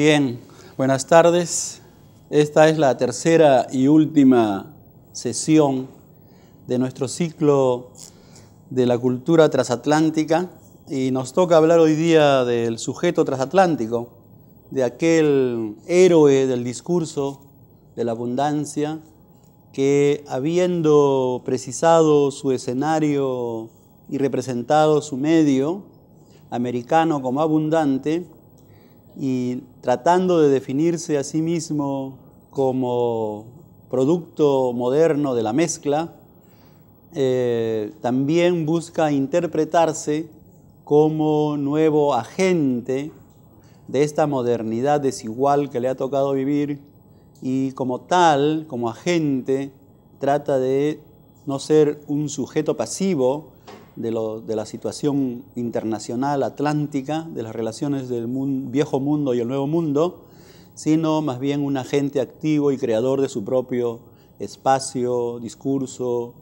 Bien, buenas tardes. Esta es la tercera y última sesión de nuestro ciclo de la cultura transatlántica y nos toca hablar hoy día del sujeto transatlántico, de aquel héroe del discurso de la abundancia que habiendo precisado su escenario y representado su medio americano como abundante y tratando de definirse a sí mismo como producto moderno de la mezcla, eh, también busca interpretarse como nuevo agente de esta modernidad desigual que le ha tocado vivir y como tal, como agente, trata de no ser un sujeto pasivo, de, la situación internacional atlántica, de las relaciones del viejo mundo y el nuevo mundo, sino más bien un agente activo y creador de su propio espacio, discurso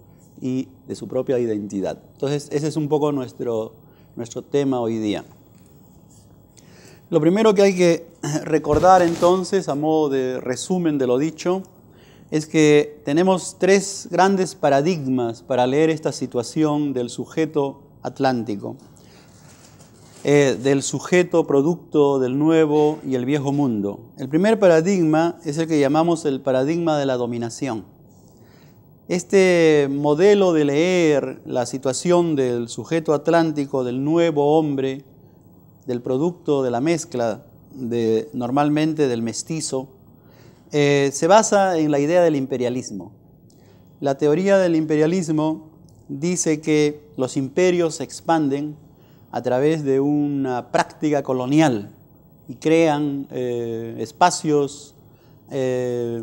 y de su propia identidad. Entonces, ese es un poco nuestro tema hoy día. Lo primero que hay que recordar entonces, a modo de resumen de lo dicho, es que tenemos tres grandes paradigmas para leer esta situación del sujeto atlántico, eh, del sujeto producto del nuevo y el viejo mundo. El primer paradigma es el que llamamos el paradigma de la dominación. Este modelo de leer la situación del sujeto atlántico, del nuevo hombre, del producto de la mezcla, normalmente del mestizo, eh, se basa en la idea del imperialismo. La teoría del imperialismo dice que los imperios se expanden a través de una práctica colonial y crean eh, espacios eh,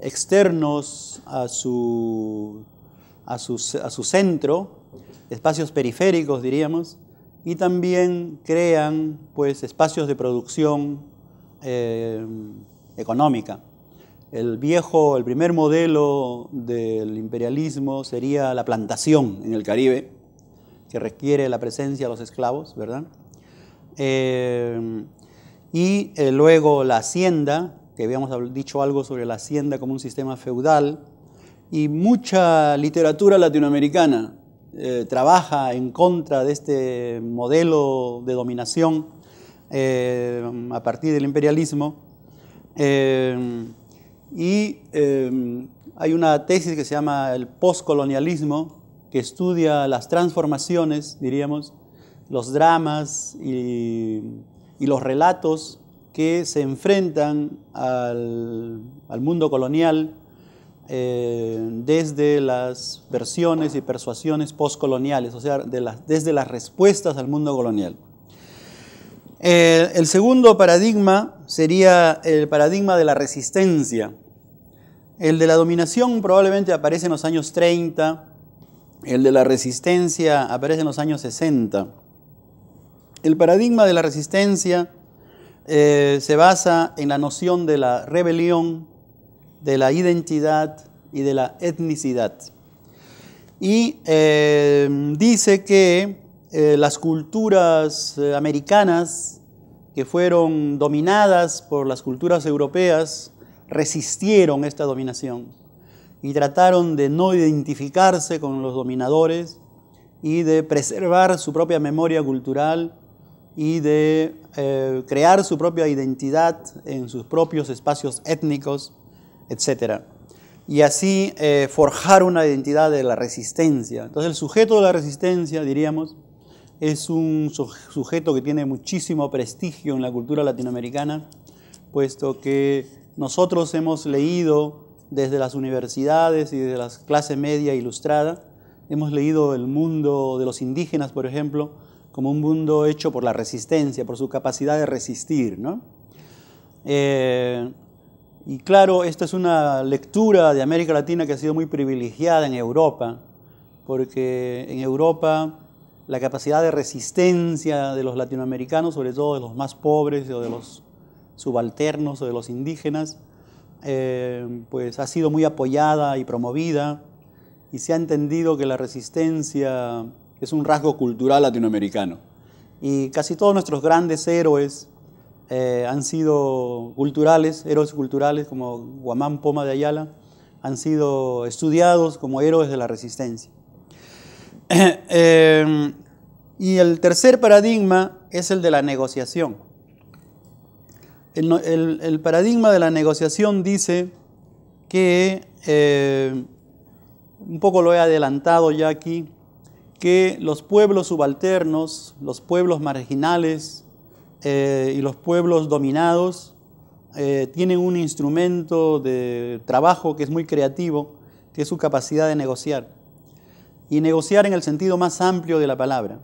externos a su, a, su, centro, espacios periféricos diríamos, y también crean pues, espacios de producción económica. El viejo, el primer modelo del imperialismo sería la plantación en el Caribe, que requiere la presencia de los esclavos, ¿verdad? Eh, y eh, luego la hacienda, que habíamos dicho algo sobre la hacienda como un sistema feudal, y mucha literatura latinoamericana eh, trabaja en contra de este modelo de dominación a partir del imperialismo Em, y em, hay una tesis que se llama el postcolonialismo, que estudia las transformaciones, diríamos, los dramas y, los relatos que se enfrentan al, mundo colonial eh, desde las versiones y persuasiones postcoloniales, o sea, desde las respuestas al mundo colonial el segundo paradigma sería el paradigma de la resistencia. El de la dominación probablemente aparece en los años 30, el de la resistencia aparece en los años 60. El paradigma de la resistencia eh, se basa en la noción de la rebelión, de la identidad y de la etnicidad. Y eh, dice que eh, las culturas eh, americanas que fueron dominadas por las culturas europeas resistieron esta dominación y trataron de no identificarse con los dominadores y de preservar su propia memoria cultural y de eh, crear su propia identidad en sus propios espacios étnicos, etc. Y así forjar una identidad de la resistencia. Entonces el sujeto de la resistencia, diríamos, es un sujeto que tiene muchísimo prestigio en la cultura latinoamericana, puesto que nosotros hemos leído desde las universidades y de la clase media ilustrada, hemos leído el mundo de los indígenas, por ejemplo, como un mundo hecho por la resistencia, por su capacidad de resistir. Eh, y claro, esta es una lectura de América Latina que ha sido muy privilegiada en Europa, porque en Europa la capacidad de resistencia de los latinoamericanos, sobre todo de los más pobres o de los subalternos o de los indígenas, eh, pues ha sido muy apoyada y promovida y se ha entendido que la resistencia es un rasgo cultural latinoamericano. Y casi todos nuestros grandes héroes eh, han sido culturales, héroes culturales como Guamán Poma de Ayala, han sido estudiados como héroes de la resistencia. Em, y el tercer paradigma es el de la negociación. El, paradigma de la negociación dice que, eh, un poco lo he adelantado ya aquí, que los pueblos subalternos, los pueblos marginales eh, y los pueblos dominados eh, tienen un instrumento de trabajo que es muy creativo, que es su capacidad de negociar y negociar en el sentido más amplio de la palabra,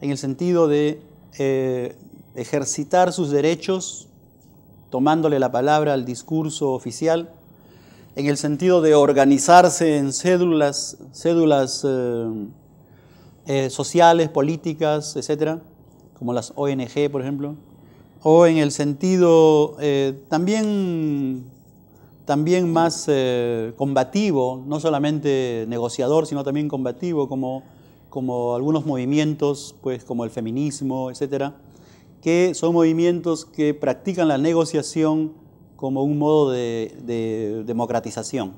en el sentido de eh, ejercitar sus derechos tomándole la palabra al discurso oficial, en el sentido de organizarse en cédulas, cédulas eh, eh, sociales, políticas, etcétera, como las ONG, por ejemplo, o en el sentido también también más eh, combativo, no solamente negociador, sino también combativo, como, como algunos movimientos, pues como el feminismo, etcétera, que son movimientos que practican la negociación como un modo de, democratización.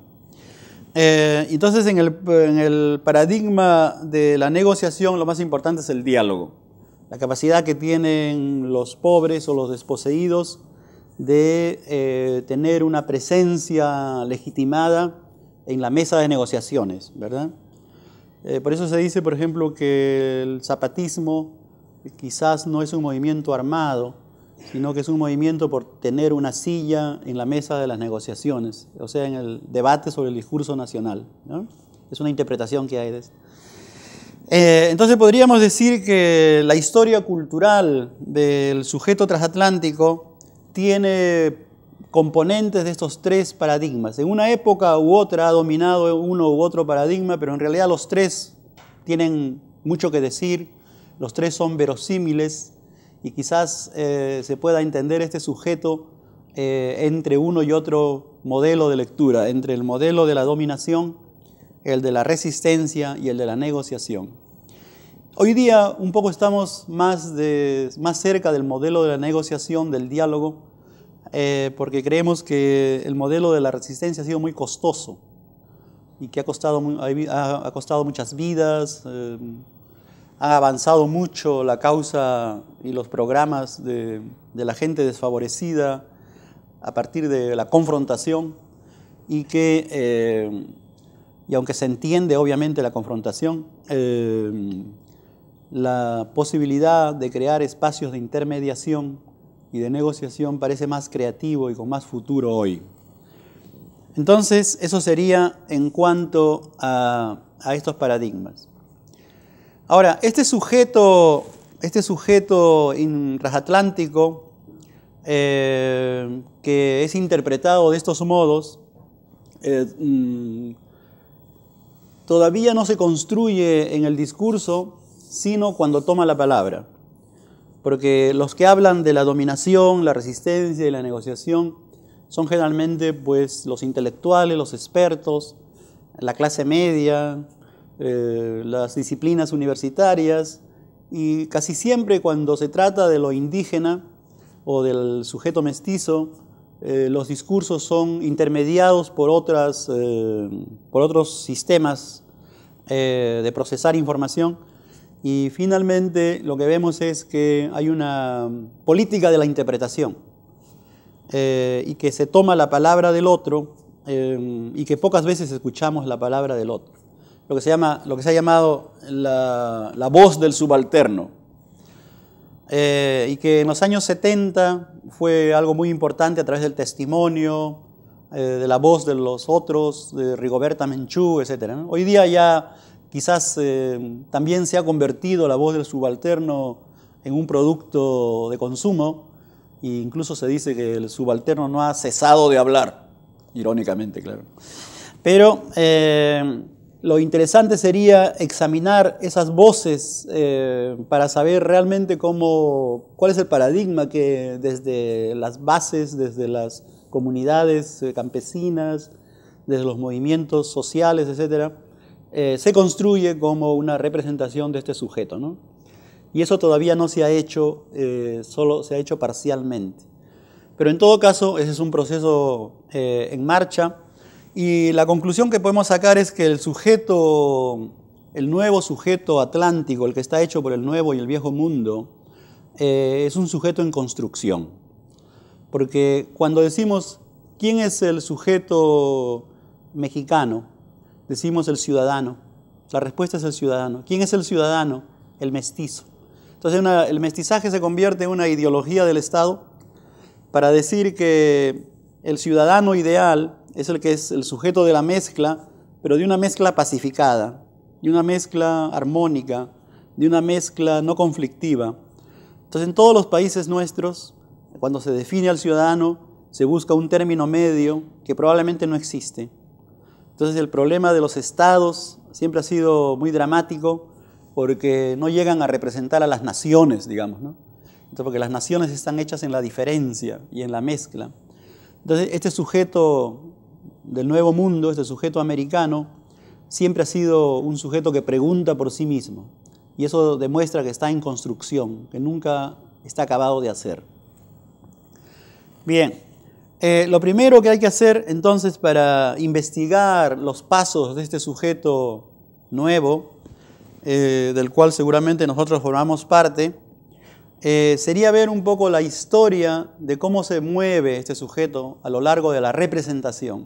Eh, entonces, en el, en el paradigma de la negociación, lo más importante es el diálogo, la capacidad que tienen los pobres o los desposeídos de eh, tener una presencia legitimada en la mesa de negociaciones, ¿verdad? Eh, por eso se dice, por ejemplo, que el zapatismo quizás no es un movimiento armado, sino que es un movimiento por tener una silla en la mesa de las negociaciones, o sea, en el debate sobre el discurso nacional. Es una interpretación que hay de eso. Eh, entonces podríamos decir que la historia cultural del sujeto transatlántico tiene componentes de estos tres paradigmas. En una época u otra ha dominado uno u otro paradigma, pero en realidad los tres tienen mucho que decir, los tres son verosímiles y quizás eh, se pueda entender este sujeto eh, entre uno y otro modelo de lectura, entre el modelo de la dominación, el de la resistencia y el de la negociación. Hoy día un poco estamos más, de, más cerca del modelo de la negociación, del diálogo, eh, porque creemos que el modelo de la resistencia ha sido muy costoso y que ha costado, ha, costado muchas vidas, eh, ha avanzado mucho la causa y los programas de, de la gente desfavorecida a partir de la confrontación y que, eh, y aunque se entiende obviamente la confrontación, la posibilidad de crear espacios de intermediación y de negociación parece más creativo y con más futuro hoy. Entonces, eso sería en cuanto a, estos paradigmas. Ahora, este sujeto, este sujeto transatlántico eh, que es interpretado de estos modos, eh, mm, todavía no se construye en el discurso sino cuando toma la palabra. Porque los que hablan de la dominación, la resistencia y la negociación son generalmente pues, los intelectuales, los expertos, la clase media, eh, las disciplinas universitarias, y casi siempre cuando se trata de lo indígena o del sujeto mestizo, eh, los discursos son intermediados por, otras, eh, por otros sistemas de procesar información y finalmente lo que vemos es que hay una política de la interpretación eh, y que se toma la palabra del otro eh, y que pocas veces escuchamos la palabra del otro. Lo que se, llama, lo que se ha llamado la, la voz del subalterno. Eh, y que en los años 70 fue algo muy importante a través del testimonio, de la voz de los otros, de Rigoberta Menchú, etc. Hoy día ya Quizás eh, también se ha convertido la voz del subalterno en un producto de consumo e incluso se dice que el subalterno no ha cesado de hablar, irónicamente, claro. Pero eh, lo interesante sería examinar esas voces eh, para saber realmente cómo, cuál es el paradigma que desde las bases, desde las comunidades campesinas, desde los movimientos sociales, etcétera, eh, se construye como una representación de este sujeto. Y eso todavía no se ha hecho, eh, solo se ha hecho parcialmente. Pero en todo caso, ese es un proceso eh, en marcha y la conclusión que podemos sacar es que el sujeto, el nuevo sujeto atlántico, el que está hecho por el nuevo y el viejo mundo, es un sujeto en construcción. Porque cuando decimos quién es el sujeto mexicano, Decimos el ciudadano. La respuesta es el ciudadano. ¿Quién es el ciudadano? El mestizo. Entonces el mestizaje se convierte en una ideología del Estado para decir que el ciudadano ideal es el que es el sujeto de la mezcla, pero de una mezcla pacificada, de una mezcla armónica, de una mezcla no conflictiva. Entonces en todos los países nuestros, cuando se define al ciudadano, se busca un término medio que probablemente no existe. Entonces el problema de los estados siempre ha sido muy dramático porque no llegan a representar a las naciones, digamos, ¿no? Entonces, porque las naciones están hechas en la diferencia y en la mezcla. Entonces, este sujeto del nuevo mundo, este sujeto americano, siempre ha sido un sujeto que pregunta por sí mismo. Y eso demuestra que está en construcción, que nunca está acabado de hacer. Bien, eh, lo primero que hay que hacer entonces para investigar los pasos de este sujeto nuevo, eh, del cual seguramente nosotros formamos parte, eh, sería ver un poco la historia de cómo se mueve este sujeto a lo largo de la representación.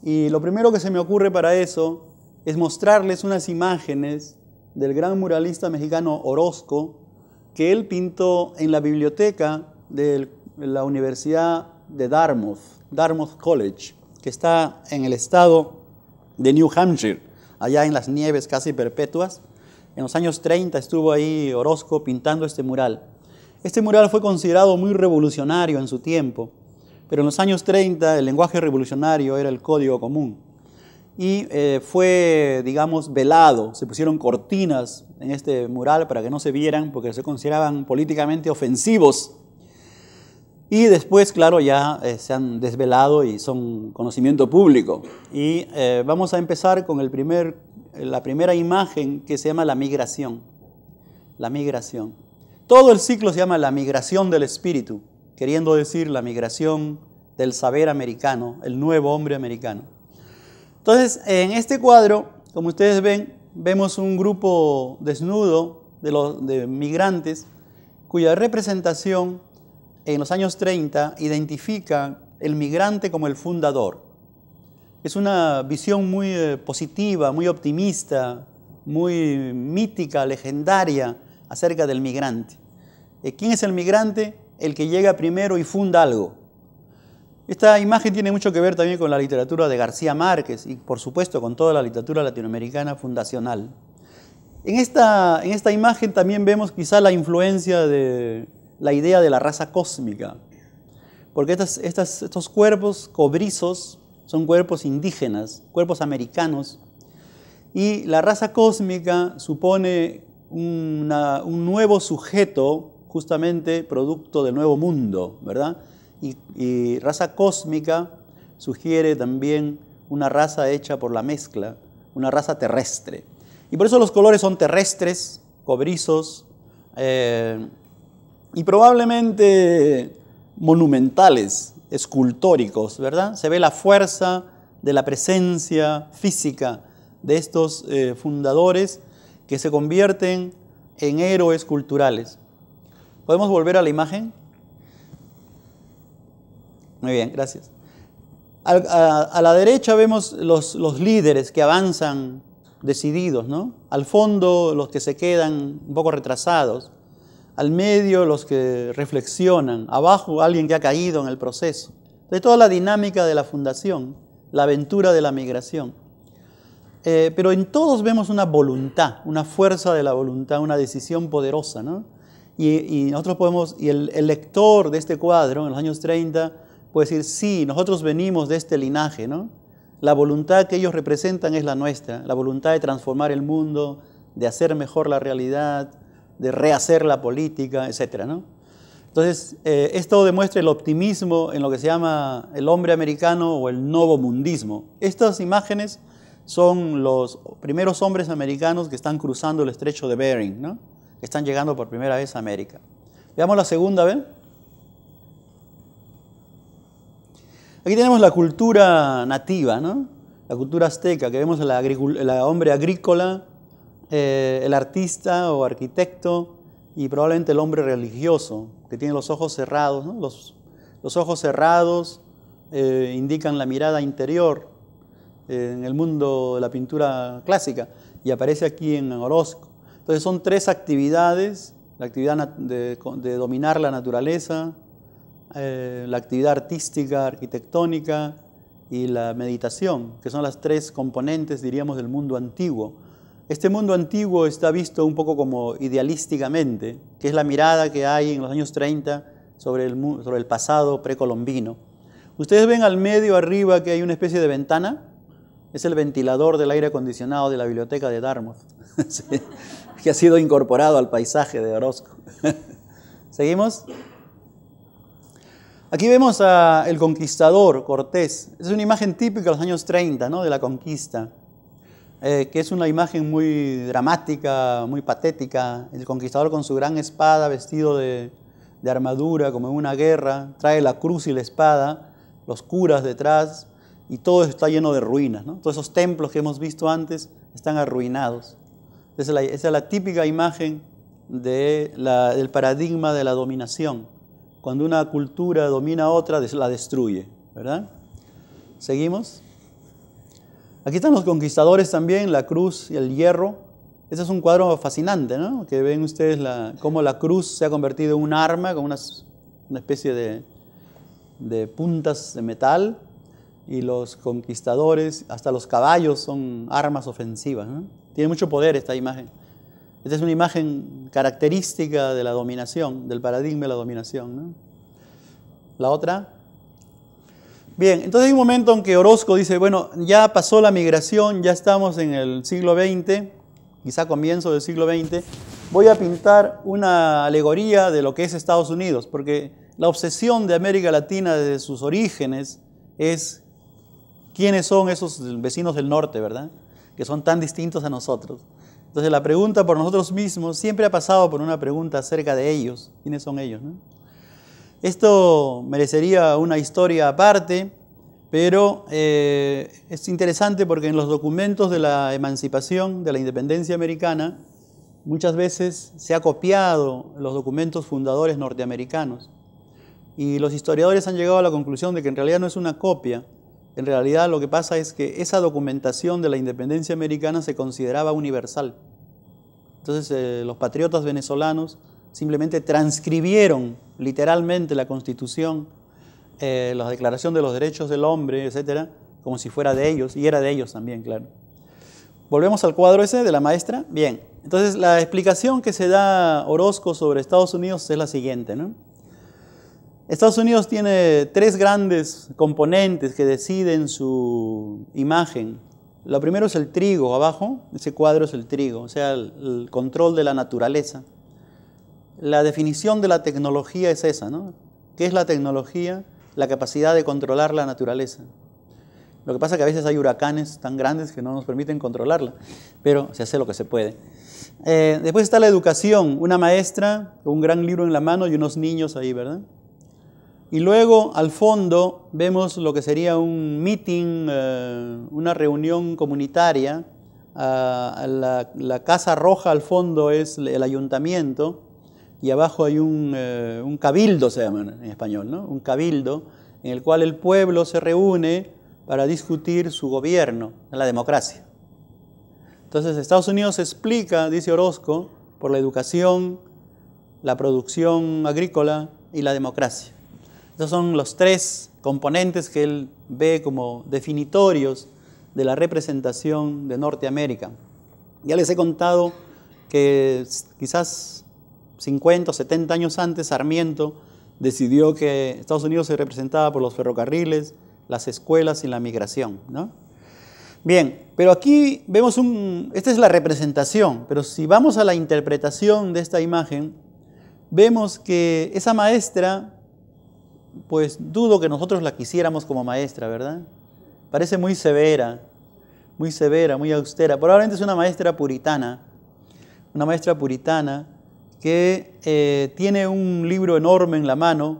Y lo primero que se me ocurre para eso es mostrarles unas imágenes del gran muralista mexicano Orozco, que él pintó en la biblioteca de la Universidad de Dartmouth, Dartmouth College, que está en el estado de New Hampshire, allá en las nieves casi perpetuas. En los años 30 estuvo ahí Orozco pintando este mural. Este mural fue considerado muy revolucionario en su tiempo, pero en los años 30 el lenguaje revolucionario era el código común. Y eh, fue, digamos, velado, se pusieron cortinas en este mural para que no se vieran porque se consideraban políticamente ofensivos y después, claro, ya eh, se han desvelado y son conocimiento público. Y eh, vamos a empezar con el primer, la primera imagen que se llama la migración. La migración. Todo el ciclo se llama la migración del espíritu, queriendo decir la migración del saber americano, el nuevo hombre americano. Entonces, en este cuadro, como ustedes ven, vemos un grupo desnudo de, los, de migrantes cuya representación en los años 30 identifica el migrante como el fundador. Es una visión muy eh, positiva, muy optimista, muy mítica, legendaria acerca del migrante. Eh, ¿Quién es el migrante? El que llega primero y funda algo. Esta imagen tiene mucho que ver también con la literatura de García Márquez y por supuesto con toda la literatura latinoamericana fundacional. En esta, en esta imagen también vemos quizá la influencia de la idea de la raza cósmica, porque estas, estas, estos cuerpos cobrizos son cuerpos indígenas, cuerpos americanos, y la raza cósmica supone un nuevo sujeto, justamente producto del nuevo mundo, ¿verdad? Y, raza cósmica sugiere también una raza hecha por la mezcla, una raza terrestre. Y por eso los colores son terrestres, cobrizos, eh, y probablemente monumentales, escultóricos, ¿verdad? Se ve la fuerza de la presencia física de estos eh, fundadores que se convierten en héroes culturales. ¿Podemos volver a la imagen? Muy bien, gracias. A, la derecha vemos los, los, líderes que avanzan decididos, ¿no? Al fondo los que se quedan un poco retrasados al medio los que reflexionan, abajo alguien que ha caído en el proceso, de toda la dinámica de la fundación, la aventura de la migración. Eh, pero en todos vemos una voluntad, una fuerza de la voluntad, una decisión poderosa, Y, nosotros podemos, y el, lector de este cuadro en los años 30 puede decir, sí, nosotros venimos de este linaje, ¿no? La voluntad que ellos representan es la nuestra, la voluntad de transformar el mundo, de hacer mejor la realidad, de rehacer la política, etc. Entonces, eh, esto demuestra el optimismo en lo que se llama el hombre americano o el nuevo mundismo. Estas imágenes son los primeros hombres americanos que están cruzando el estrecho de Bering, que están llegando por primera vez a América. Veamos la segunda, vez. Aquí tenemos la cultura nativa, ¿no? la cultura azteca, que vemos el hombre agrícola eh, el artista o arquitecto y probablemente el hombre religioso, que tiene los ojos cerrados. Los, ojos cerrados eh, indican la mirada interior eh, en el mundo de la pintura clásica y aparece aquí en Orozco. Entonces son tres actividades, la actividad de, dominar la naturaleza, la actividad artística, arquitectónica y la meditación, que son las tres componentes, diríamos, del mundo antiguo este mundo antiguo está visto un poco como idealísticamente, que es la mirada que hay en los años 30 sobre el, pasado precolombino. Ustedes ven al medio arriba que hay una especie de ventana, es el ventilador del aire acondicionado de la biblioteca de Dartmouth, que ha sido incorporado al paisaje de Orozco. ¿Seguimos? Aquí vemos al conquistador Cortés. Es una imagen típica de los años 30, ¿no? de la conquista. Eh, que es una imagen muy dramática, muy patética. El conquistador con su gran espada, vestido de, armadura, como en una guerra, trae la cruz y la espada, los curas detrás, y todo está lleno de ruinas. Todos esos templos que hemos visto antes están arruinados. Esa es la, típica imagen del paradigma de la dominación. Cuando una cultura domina a otra, la destruye. ¿Verdad? ¿Seguimos? Aquí están los conquistadores también, la cruz y el hierro. Este es un cuadro fascinante, ¿no? Que ven ustedes cómo la cruz se ha convertido en un arma con una especie de, puntas de metal y los conquistadores, hasta los caballos son armas ofensivas. ¿no? Tiene mucho poder esta imagen. Esta es una imagen característica de la dominación, del paradigma de la dominación. ¿no? La otra, Bien, entonces hay un momento en que Orozco dice, bueno, ya pasó la migración, ya estamos en el siglo XX, quizá comienzo del siglo XX, voy a pintar una alegoría de lo que es Estados Unidos, porque la obsesión de América Latina desde sus orígenes es quiénes son esos vecinos del norte, ¿verdad? Que son tan distintos a nosotros. Entonces la pregunta por nosotros mismos siempre ha pasado por una pregunta acerca de ellos, quiénes son ellos, esto merecería una historia aparte, pero eh, es interesante porque en los documentos de la emancipación, de la independencia americana, muchas veces se ha copiado los documentos fundadores norteamericanos. Y los historiadores han llegado a la conclusión de que en realidad no es una copia, en realidad lo que pasa es que esa documentación de la independencia americana se consideraba universal. Entonces eh, los patriotas venezolanos simplemente transcribieron literalmente la Constitución, eh, la Declaración de los Derechos del Hombre, etcétera, como si fuera de ellos, y era de ellos también, claro. Volvemos al cuadro ese de la maestra. Bien, entonces la explicación que se da Orozco sobre Estados Unidos es la siguiente, Estados Unidos tiene tres grandes componentes que deciden su imagen. Lo primero es el trigo, abajo, ese cuadro es el trigo, o sea, el control de la naturaleza. La definición de la tecnología es esa, ¿no? ¿Qué es la tecnología? La capacidad de controlar la naturaleza. Lo que pasa es que a veces hay huracanes tan grandes que no nos permiten controlarla, pero se hace lo que se puede. Eh, después está la educación, una maestra, un gran libro en la mano y unos niños ahí, ¿verdad? Y luego al fondo vemos lo que sería un meeting, eh, una reunión comunitaria. Ah, la, Casa Roja al fondo es el ayuntamiento y abajo hay eh, un, cabildo, se llama en español, ¿no? un cabildo en el cual el pueblo se reúne para discutir su gobierno, la democracia. Entonces Estados Unidos explica, dice Orozco, por la educación, la producción agrícola y la democracia. Esos son los tres componentes que él ve como definitorios de la representación de Norteamérica. Ya les he contado que quizás 50 70 años antes, Sarmiento decidió que Estados Unidos se representaba por los ferrocarriles, las escuelas y la migración. ¿no? Bien, pero aquí vemos un... Esta es la representación, pero si vamos a la interpretación de esta imagen, vemos que esa maestra, pues dudo que nosotros la quisiéramos como maestra, ¿verdad? Parece muy severa, muy severa, muy austera. Probablemente es una maestra puritana, una maestra puritana que eh, tiene un libro enorme en la mano,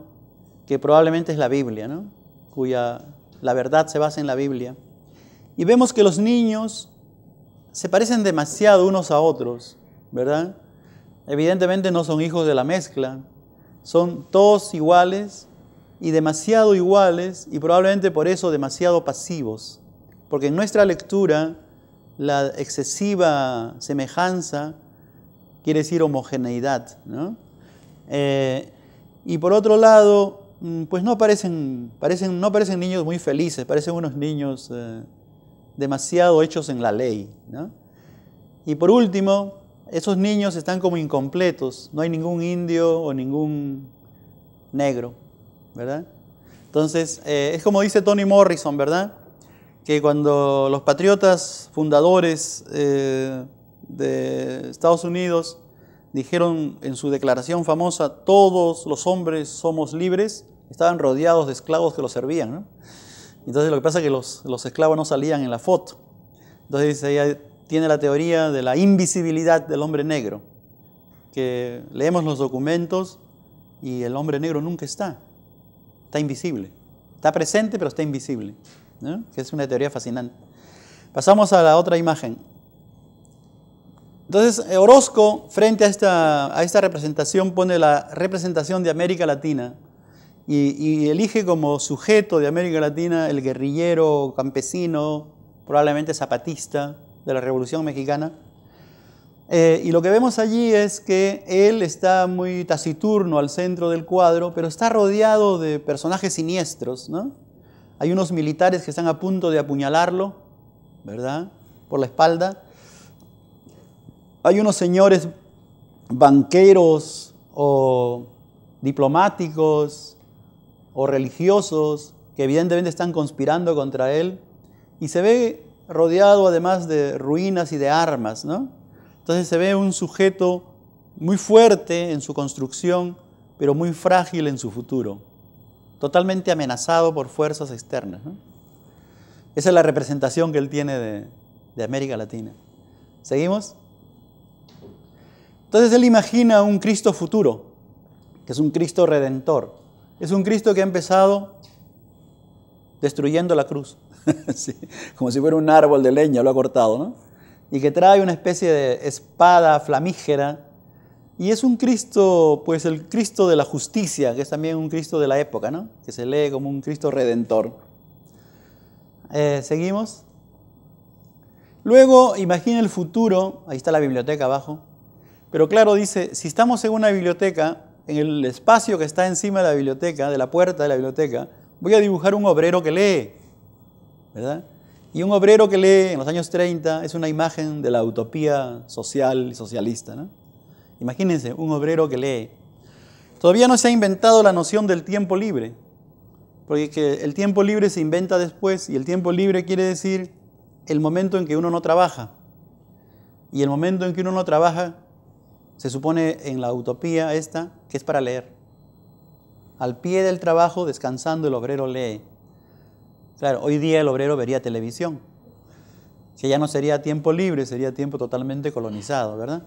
que probablemente es la Biblia, cuya la verdad se basa en la Biblia. Y vemos que los niños se parecen demasiado unos a otros, ¿verdad? Evidentemente no son hijos de la mezcla, son todos iguales y demasiado iguales y probablemente por eso demasiado pasivos, porque en nuestra lectura la excesiva semejanza quiere decir homogeneidad. Eh, y por otro lado, mm, pues no parecen, no niños muy felices, parecen unos niños eh, demasiado hechos en la ley. Y por último, esos niños están como incompletos, no hay ningún indio o ningún negro, ¿verdad? Entonces, eh, es como dice Tony Morrison, ¿verdad? Que cuando los patriotas fundadores de Estados Unidos dijeron en su declaración famosa, todos los hombres somos libres, estaban rodeados de esclavos que los servían. Entonces lo que pasa es que los, esclavos no salían en la foto. Entonces ella tiene la teoría de la invisibilidad del hombre negro, que leemos los documentos y el hombre negro nunca está, está invisible. Está presente pero está invisible, que es una teoría fascinante. Pasamos a la otra imagen. Entonces, Orozco, frente a esta, representación, pone la representación de América Latina y, elige como sujeto de América Latina el guerrillero campesino, probablemente zapatista de la Revolución Mexicana. Eh, y lo que vemos allí es que él está muy taciturno al centro del cuadro, pero está rodeado de personajes siniestros. Hay unos militares que están a punto de apuñalarlo, ¿verdad? Por la espalda hay unos señores banqueros o diplomáticos o religiosos que evidentemente están conspirando contra él y se ve rodeado además de ruinas y de armas, ¿no? Entonces se ve un sujeto muy fuerte en su construcción, pero muy frágil en su futuro, totalmente amenazado por fuerzas externas. Esa es la representación que él tiene de, de América Latina. ¿Seguimos? Entonces él imagina un Cristo futuro, que es un Cristo redentor. Es un Cristo que ha empezado destruyendo la cruz, como si fuera un árbol de leña, lo ha cortado, ¿no? Y que trae una especie de espada flamígera. Y es un Cristo, pues el Cristo de la justicia, que es también un Cristo de la época, ¿no? Que se lee como un Cristo redentor. Eh, seguimos. Luego imagina el futuro, ahí está la biblioteca abajo, pero claro, dice, si estamos en una biblioteca, en el espacio que está encima de la biblioteca, de la puerta de la biblioteca, voy a dibujar un obrero que lee, ¿verdad? Y un obrero que lee en los años 30 es una imagen de la utopía social y socialista, Imagínense, un obrero que lee. Todavía no se ha inventado la noción del tiempo libre, porque el tiempo libre se inventa después y el tiempo libre quiere decir el momento en que uno no trabaja. Y el momento en que uno no trabaja se supone en la utopía esta que es para leer. Al pie del trabajo, descansando, el obrero lee. Claro, hoy día el obrero vería televisión, si ya no sería tiempo libre, sería tiempo totalmente colonizado, ¿verdad?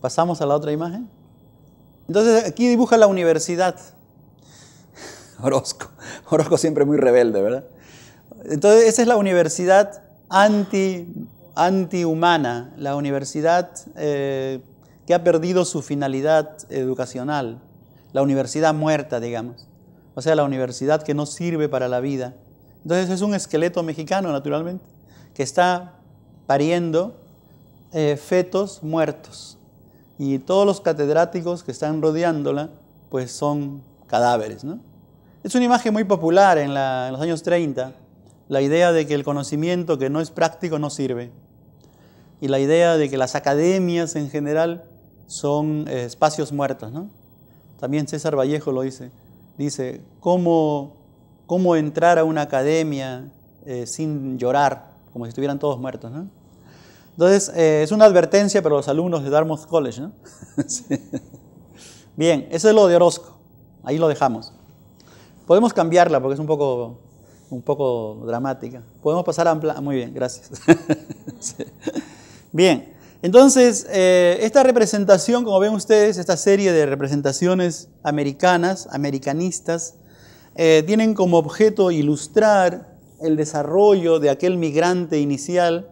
Pasamos a la otra imagen. Entonces aquí dibuja la universidad. Orozco. Orozco siempre muy rebelde, ¿verdad? Entonces esa es la universidad anti, anti humana la universidad eh, ha perdido su finalidad educacional, la universidad muerta, digamos, o sea, la universidad que no sirve para la vida. Entonces es un esqueleto mexicano, naturalmente, que está pariendo eh, fetos muertos. Y todos los catedráticos que están rodeándola, pues son cadáveres. ¿no? Es una imagen muy popular en, en los años 30, la idea de que el conocimiento que no es práctico no sirve. Y la idea de que las academias en general son eh, espacios muertos. También César Vallejo lo dice. Dice, ¿cómo, cómo entrar a una academia eh, sin llorar, como si estuvieran todos muertos? Entonces, eh, es una advertencia para los alumnos de Dartmouth College. Bien, eso es lo de Orozco. Ahí lo dejamos. Podemos cambiarla porque es un poco, un poco dramática. Podemos pasar a... Muy bien, gracias. Bien, entonces, eh, esta representación, como ven ustedes, esta serie de representaciones americanas, americanistas, eh, tienen como objeto ilustrar el desarrollo de aquel migrante inicial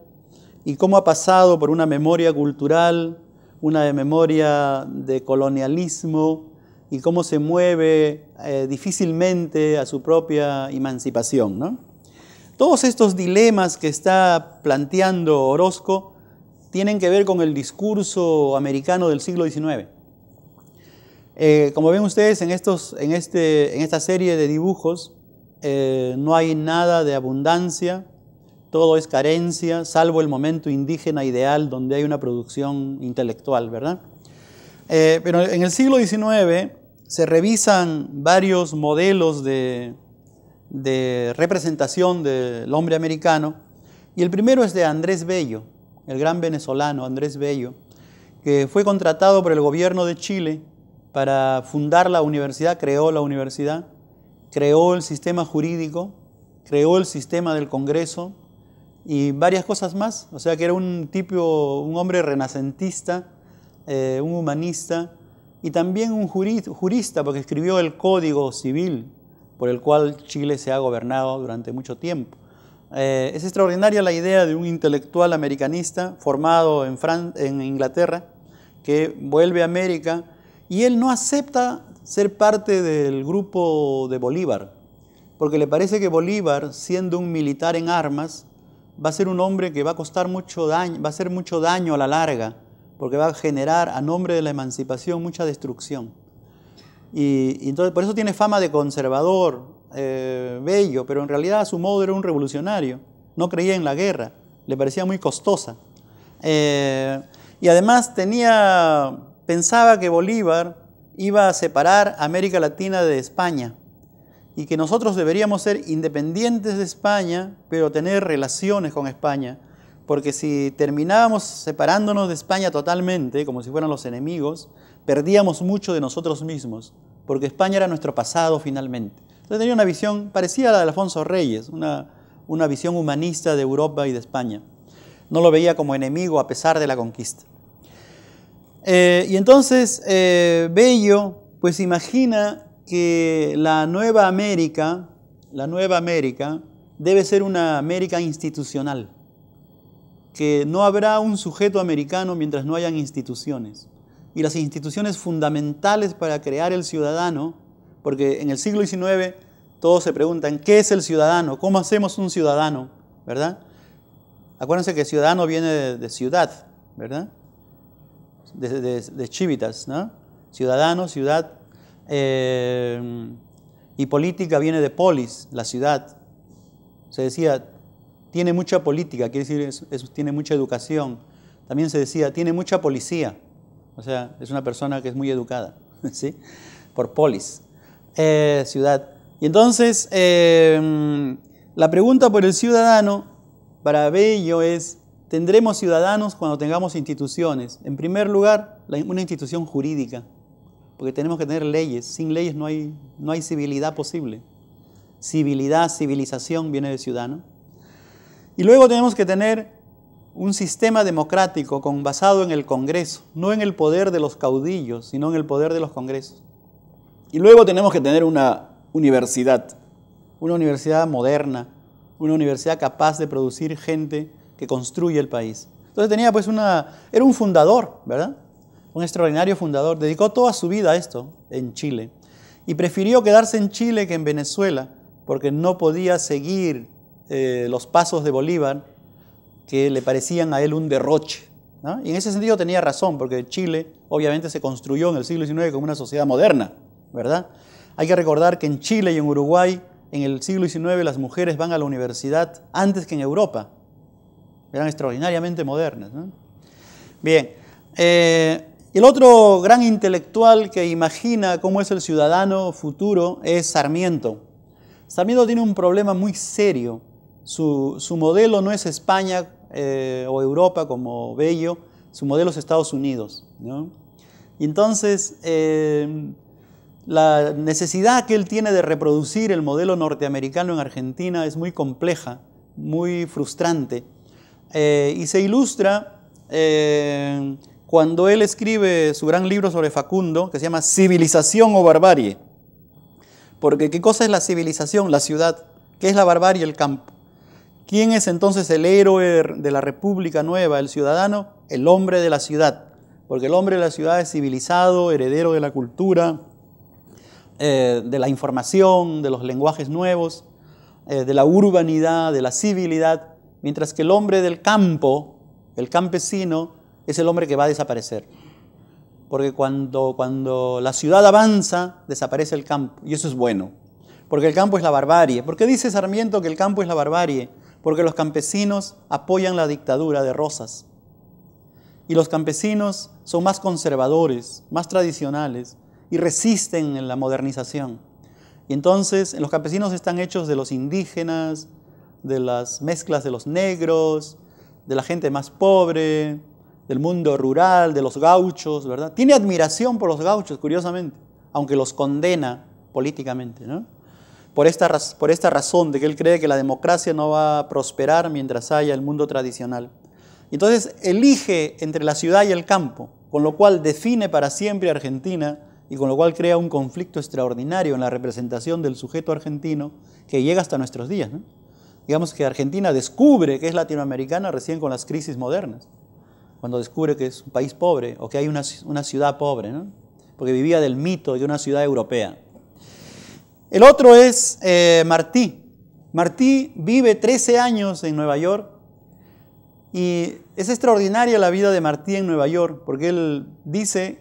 y cómo ha pasado por una memoria cultural, una memoria de colonialismo y cómo se mueve eh, difícilmente a su propia emancipación. Todos estos dilemas que está planteando Orozco tienen que ver con el discurso americano del siglo XIX. Eh, como ven ustedes, en, estos, en, este, en esta serie de dibujos eh, no hay nada de abundancia, todo es carencia, salvo el momento indígena ideal donde hay una producción intelectual, ¿verdad? Eh, pero en el siglo XIX se revisan varios modelos de representación del hombre americano y el primero es de Andrés Bello el gran venezolano Andrés Bello, que fue contratado por el gobierno de Chile para fundar la universidad, creó la universidad, creó el sistema jurídico, creó el sistema del Congreso y varias cosas más. O sea que era un tipo, un hombre renacentista, eh, un humanista y también un jurista porque escribió el Código Civil por el cual Chile se ha gobernado durante mucho tiempo. Eh, es extraordinaria la idea de un intelectual americanista formado en, Inglaterra que vuelve a América y él no acepta ser parte del grupo de Bolívar, porque le parece que Bolívar, siendo un militar en armas, va a ser un hombre que va a costar mucho daño, va a hacer mucho daño a la larga, porque va a generar a nombre de la emancipación mucha destrucción. Y, y entonces por eso tiene fama de conservador, eh, bello, pero en realidad a su modo era un revolucionario. No creía en la guerra, le parecía muy costosa. Eh, y además tenía, pensaba que Bolívar iba a separar América Latina de España y que nosotros deberíamos ser independientes de España, pero tener relaciones con España, porque si terminábamos separándonos de España totalmente, como si fueran los enemigos, perdíamos mucho de nosotros mismos, porque España era nuestro pasado finalmente. Entonces tenía una visión parecida a la de Alfonso Reyes, una, visión humanista de Europa y de España. No lo veía como enemigo a pesar de la conquista. Eh, y entonces eh, Bello pues imagina que la nueva América, la nueva América debe ser una América institucional, que no habrá un sujeto americano mientras no hayan instituciones. Y las instituciones fundamentales para crear el ciudadano porque en el siglo XIX todos se preguntan, ¿qué es el ciudadano? ¿Cómo hacemos un ciudadano? ¿Verdad? Acuérdense que ciudadano viene de, ciudad, ¿verdad? De, chivitas, ¿no? Ciudadano, ciudad. Eh, y política viene de polis, la ciudad. Se decía, tiene mucha política, quiere decir, eso tiene mucha educación. También se decía, tiene mucha policía. O sea, es una persona que es muy educada, ¿sí? Por polis. Eh, ciudad. Y entonces, em, la pregunta por el ciudadano para Bello es, ¿tendremos ciudadanos cuando tengamos instituciones? En primer lugar, una institución jurídica, porque tenemos que tener leyes. Sin leyes no hay, no hay civilidad posible. Civilidad, civilización viene del ciudadano. Y luego tenemos que tener un sistema democrático con, basado en el Congreso, no en el poder de los caudillos, sino en el poder de los Congresos. Y luego tenemos que tener una universidad, una universidad moderna, una universidad capaz de producir gente que construye el país. Entonces tenía pues una, era un fundador, ¿verdad? Un extraordinario fundador. Dedicó toda su vida a esto en Chile. Y prefirió quedarse en Chile que en Venezuela porque no podía seguir eh, los pasos de Bolívar que le parecían a él un derroche. Y en ese sentido tenía razón, porque Chile obviamente se construyó en el siglo XIX como una sociedad moderna. ¿verdad? Hay que recordar que en Chile y en Uruguay, en el siglo XIX, las mujeres van a la universidad antes que en Europa. Eran extraordinariamente modernas. Bien, eh, el otro gran intelectual que imagina cómo es el ciudadano futuro es Sarmiento. Sarmiento tiene un problema muy serio. Su, modelo no es España eh, o Europa como Bello, su modelo es Estados Unidos. entonces, eh, la necesidad que él tiene de reproducir el modelo norteamericano en Argentina es muy compleja, muy frustrante. Eh, y se ilustra eh, cuando él escribe su gran libro sobre Facundo, que se llama Civilización o Barbarie. Porque ¿qué cosa es la civilización, la ciudad? ¿Qué es la barbarie, el campo? ¿Quién es entonces el héroe de la República Nueva, el ciudadano? El hombre de la ciudad. Porque el hombre de la ciudad es civilizado, heredero de la cultura, eh, de la información, de los lenguajes nuevos, eh, de la urbanidad, de la civilidad, mientras que el hombre del campo, el campesino, es el hombre que va a desaparecer. Porque cuando, cuando la ciudad avanza, desaparece el campo, y eso es bueno, porque el campo es la barbarie. ¿Por qué dice Sarmiento que el campo es la barbarie? Porque los campesinos apoyan la dictadura de Rosas. Y los campesinos son más conservadores, más tradicionales, y resisten en la modernización. Y entonces los campesinos están hechos de los indígenas, de las mezclas de los negros, de la gente más pobre, del mundo rural, de los gauchos, ¿verdad? Tiene admiración por los gauchos, curiosamente, aunque los condena políticamente, ¿no? Por esta, por esta razón de que él cree que la democracia no va a prosperar mientras haya el mundo tradicional. Y Entonces elige entre la ciudad y el campo, con lo cual define para siempre a Argentina y con lo cual crea un conflicto extraordinario en la representación del sujeto argentino que llega hasta nuestros días. Digamos que Argentina descubre que es latinoamericana recién con las crisis modernas, cuando descubre que es un país pobre o que hay una, ciudad pobre, porque vivía del mito de una ciudad europea. El otro es eh, Martí. Martí vive 13 años en Nueva York y es extraordinaria la vida de Martí en Nueva York, porque él dice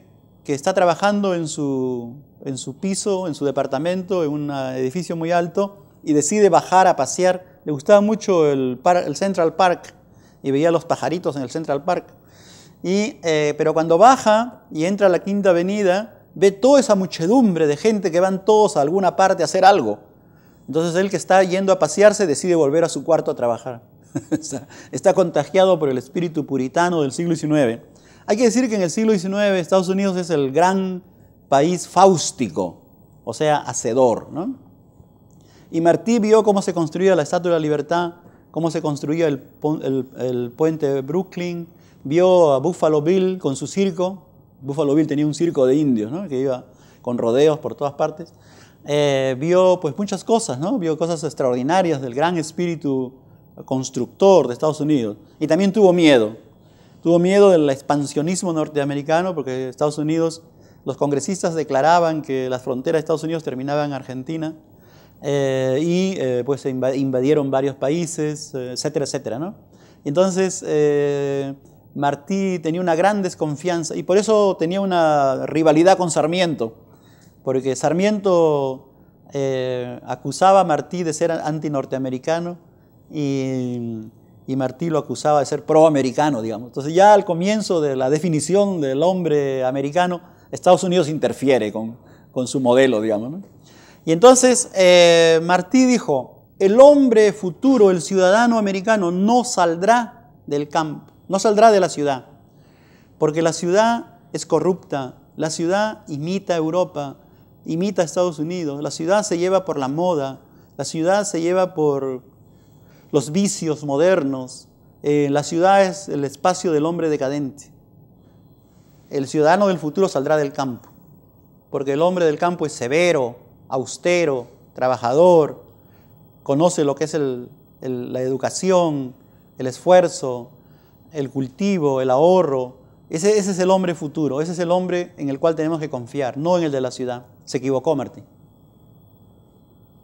que está trabajando en su, en su piso, en su departamento, en un edificio muy alto, y decide bajar a pasear. Le gustaba mucho el, Central Park y veía los pajaritos en el Central Park. Y, eh, pero cuando baja y entra a la Quinta Avenida, ve toda esa muchedumbre de gente que van todos a alguna parte a hacer algo. Entonces él que está yendo a pasearse decide volver a su cuarto a trabajar. está contagiado por el espíritu puritano del siglo XIX. Hay que decir que en el siglo XIX Estados Unidos es el gran país fáustico, o sea, hacedor. Y Martí vio cómo se construía la Estatua de la Libertad, cómo se construía el, puente de Brooklyn, vio a Buffalo Bill con su circo. Buffalo Bill tenía un circo de indios, ¿no? que iba con rodeos por todas partes. Eh, vio pues muchas cosas, ¿no? vio cosas extraordinarias del gran espíritu constructor de Estados Unidos. Y también tuvo miedo Tuvo miedo del expansionismo norteamericano porque Estados Unidos, los congresistas declaraban que las fronteras de Estados Unidos terminaban en Argentina eh, y eh, pues invadieron varios países, eh, etcétera, etcétera. ¿no? Entonces, Martí tenía una gran desconfianza y por eso tenía una rivalidad con Sarmiento, porque Sarmiento acusaba a Martí de ser antinorteamericano y y Martí lo acusaba de ser proamericano, digamos. Entonces ya al comienzo de la definición del hombre americano, Estados Unidos interfiere con, su modelo, digamos. Y entonces eh, Martí dijo, el hombre futuro, el ciudadano americano, no saldrá del campo, no saldrá de la ciudad, porque la ciudad es corrupta, la ciudad imita a Europa, imita a Estados Unidos, la ciudad se lleva por la moda, la ciudad se lleva por los vicios modernos. Eh, la ciudad es el espacio del hombre decadente. El ciudadano del futuro saldrá del campo, porque el hombre del campo es severo, austero, trabajador, conoce lo que es la educación, el esfuerzo, el cultivo, el ahorro. Ese, ese, es el hombre futuro, ese es el hombre en el cual tenemos que confiar, no en el de la ciudad. Se equivocó Martín.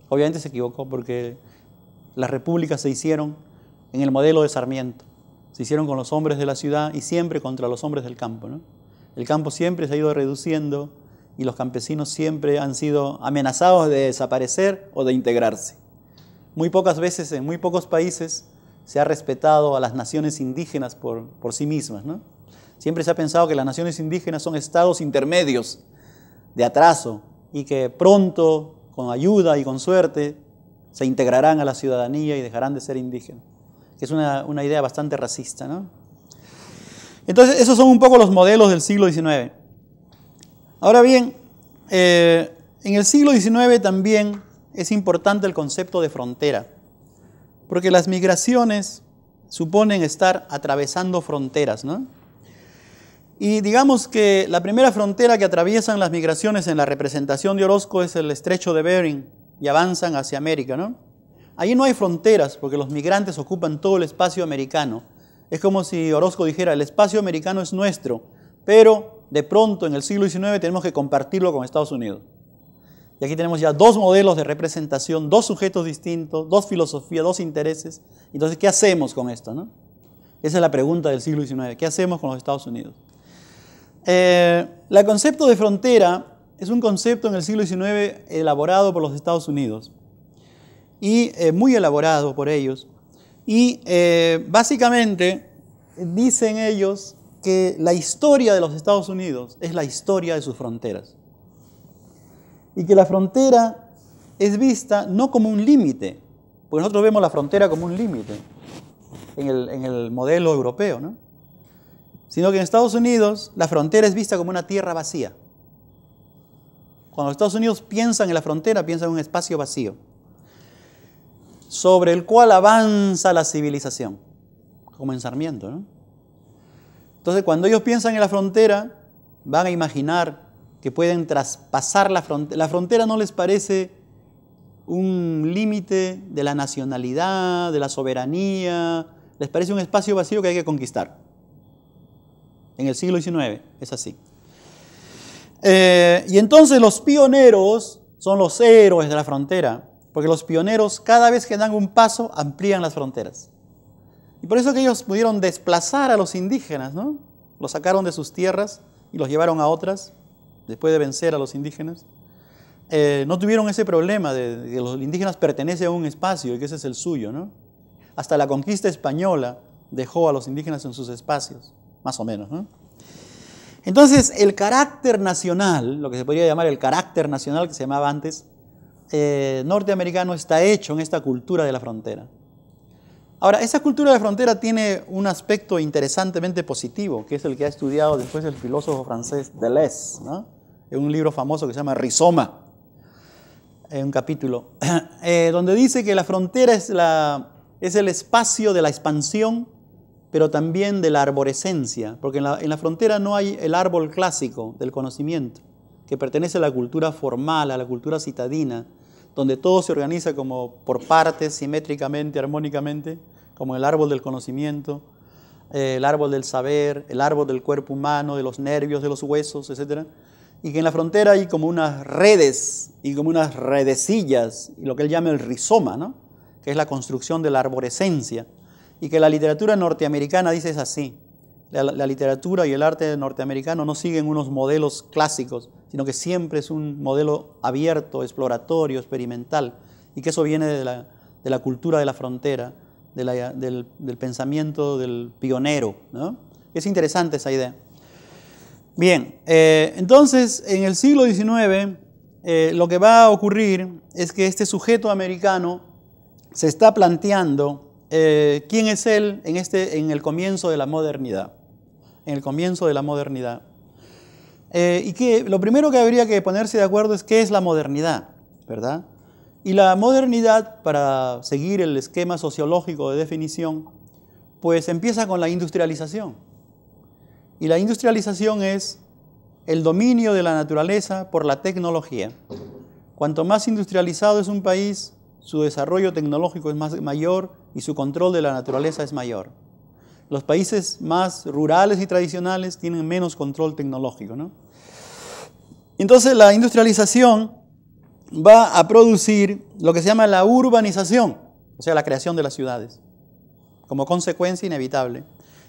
Obviamente se equivocó porque las repúblicas se hicieron en el modelo de Sarmiento. Se hicieron con los hombres de la ciudad y siempre contra los hombres del campo. El campo siempre se ha ido reduciendo y los campesinos siempre han sido amenazados de desaparecer o de integrarse. Muy pocas veces, en muy pocos países, se ha respetado a las naciones indígenas por, por sí mismas. Siempre se ha pensado que las naciones indígenas son estados intermedios de atraso y que pronto, con ayuda y con suerte, se integrarán a la ciudadanía y dejarán de ser indígenas, que es una, idea bastante racista. ¿no? Entonces, esos son un poco los modelos del siglo XIX. Ahora bien, eh, en el siglo XIX también es importante el concepto de frontera, porque las migraciones suponen estar atravesando fronteras, Y digamos que la primera frontera que atraviesan las migraciones en la representación de Orozco es el estrecho de Bering, y avanzan hacia América, ¿no? Allí no hay fronteras porque los migrantes ocupan todo el espacio americano. Es como si Orozco dijera, el espacio americano es nuestro, pero de pronto en el siglo XIX tenemos que compartirlo con Estados Unidos. Y aquí tenemos ya dos modelos de representación, dos sujetos distintos, dos filosofías, dos intereses. Entonces, ¿qué hacemos con esto? No? Esa es la pregunta del siglo XIX. ¿Qué hacemos con los Estados Unidos? el eh, concepto de frontera es un concepto en el siglo XIX elaborado por los Estados Unidos y eh, muy elaborado por ellos. Y eh, básicamente dicen ellos que la historia de los Estados Unidos es la historia de sus fronteras. Y que la frontera es vista no como un límite, porque nosotros vemos la frontera como un límite en el, modelo europeo, sino que en Estados Unidos la frontera es vista como una tierra vacía cuando Estados Unidos piensan en la frontera, piensan en un espacio vacío, sobre el cual avanza la civilización, como en Sarmiento. ¿no? Entonces, cuando ellos piensan en la frontera, van a imaginar que pueden traspasar la frontera. La frontera no les parece un límite de la nacionalidad, de la soberanía, les parece un espacio vacío que hay que conquistar. En el siglo XIX es así. Eh, y entonces los pioneros son los héroes de la frontera, porque los pioneros cada vez que dan un paso amplían las fronteras. Y por eso que ellos pudieron desplazar a los indígenas, ¿no? Los sacaron de sus tierras y los llevaron a otras, después de vencer a los indígenas. Eh, no tuvieron ese problema de que los indígenas pertenecen a un espacio y que ese es el suyo, ¿no? Hasta la conquista española dejó a los indígenas en sus espacios, más o menos, ¿no? Entonces, el carácter nacional, lo que se podría llamar el carácter nacional que se llamaba antes, eh, norteamericano está hecho en esta cultura de la frontera. Ahora, esa cultura de frontera tiene un aspecto interesantemente positivo, que es el que ha estudiado después el filósofo francés Deleuze, en un libro famoso que se llama Rizoma, en un capítulo, eh, donde dice que la frontera es el espacio de la expansión pero también de la arborescencia, porque en la, frontera no hay el árbol clásico del conocimiento, que pertenece a la cultura formal, a la cultura citadina, donde todo se organiza como por partes, simétricamente, armónicamente, como el árbol del conocimiento, eh, el árbol del saber, el árbol del cuerpo humano, de los nervios, de los huesos, etc. Y que en la frontera hay como unas redes y como unas redecillas, y lo que él llama el rizoma, que es la construcción de la arborescencia y que la literatura norteamericana, dice, es así. La, literatura y el arte norteamericano no siguen unos modelos clásicos, sino que siempre es un modelo abierto, exploratorio, experimental, y que eso viene de la, cultura de la frontera, del, pensamiento del pionero. Es interesante esa idea. Bien, eh, entonces en el siglo XIX eh, lo que va a ocurrir es que este sujeto americano se está planteando eh, quién es él en, este, en el comienzo de la modernidad. En el comienzo de la modernidad. Eh, y que lo primero que habría que ponerse de acuerdo es qué es la modernidad, ¿verdad? Y la modernidad, para seguir el esquema sociológico de definición, pues empieza con la industrialización. Y la industrialización es el dominio de la naturaleza por la tecnología. Cuanto más industrializado es un país, su desarrollo tecnológico es más, mayor y su control de la naturaleza es mayor. Los países más rurales y tradicionales tienen menos control tecnológico. Entonces la industrialización va a producir lo que se llama la urbanización, o sea, la creación de las ciudades, como consecuencia inevitable.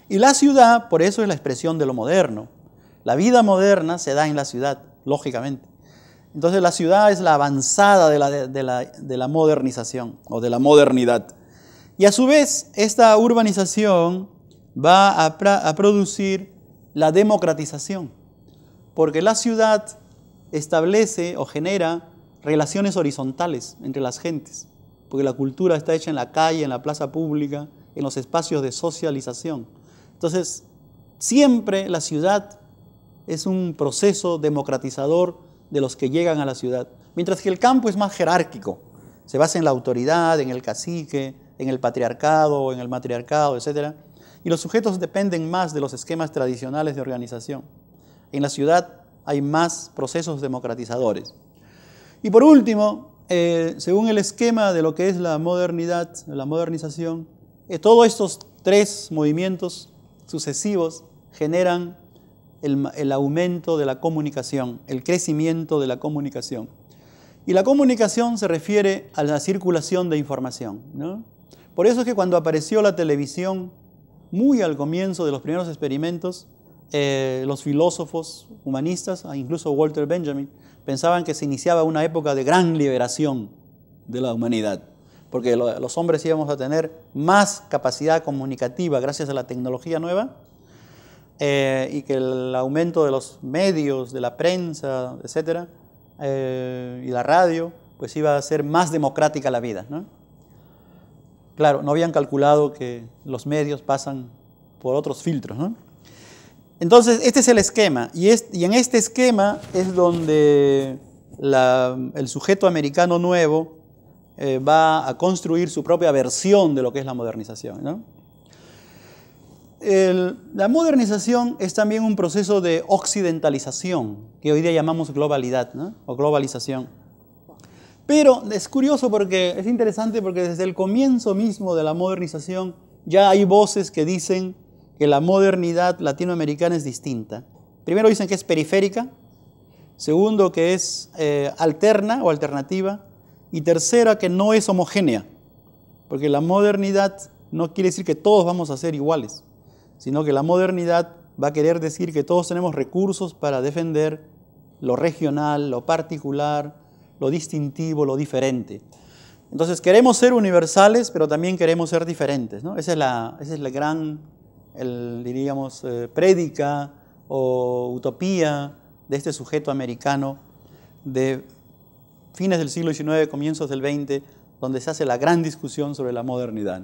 Y la ciudad, por eso es la expresión de lo moderno. La vida moderna se da en la ciudad, lógicamente. Entonces la ciudad es la avanzada de la, de la modernización o de la modernidad. Y a su vez, esta urbanización va a, producir la democratización, porque la ciudad establece o genera relaciones horizontales entre las gentes, porque la cultura está hecha en la calle, en la plaza pública, en los espacios de socialización. Entonces, siempre la ciudad es un proceso democratizador de los que llegan a la ciudad, mientras que el campo es más jerárquico, se basa en la autoridad, en el cacique, en el patriarcado, en el matriarcado, etc. Y los sujetos dependen más de los esquemas tradicionales de organización. En la ciudad hay más procesos democratizadores. Y por último, eh, según el esquema de lo que es la modernidad, la modernización, eh, todos estos tres movimientos sucesivos generan el, el aumento de la comunicación, el crecimiento de la comunicación. Y la comunicación se refiere a la circulación de información. ¿no? Por eso es que cuando apareció la televisión, muy al comienzo de los primeros experimentos, eh, los filósofos humanistas, ah, incluso Walter Benjamin, pensaban que se iniciaba una época de gran liberación de la humanidad, porque los hombres íbamos a tener más capacidad comunicativa gracias a la tecnología nueva eh, y que el aumento de los medios, de la prensa, etcétera, eh, y la radio, pues iba a ser más democrática la vida. ¿no? Claro, no habían calculado que los medios pasan por otros filtros, Entonces, este es el esquema, y, en este esquema es donde el sujeto americano nuevo eh, va a construir su propia versión de lo que es la modernización. la modernización es también un proceso de occidentalización, que hoy día llamamos globalidad o globalización. Pero es curioso porque es interesante porque desde el comienzo mismo de la modernización ya hay voces que dicen que la modernidad latinoamericana es distinta. Primero dicen que es periférica, segundo que es eh, alterna o alternativa, y tercera que no es homogénea, porque la modernidad no quiere decir que todos vamos a ser iguales, sino que la modernidad va a querer decir que todos tenemos recursos para defender lo regional, lo particular, lo distintivo, lo diferente. Entonces queremos ser universales, pero también queremos ser diferentes. Esa, es la, es la gran, el, diríamos, eh, prédica o utopía de este sujeto americano de fines del siglo XIX, comienzos del XX, donde se hace la gran discusión sobre la modernidad.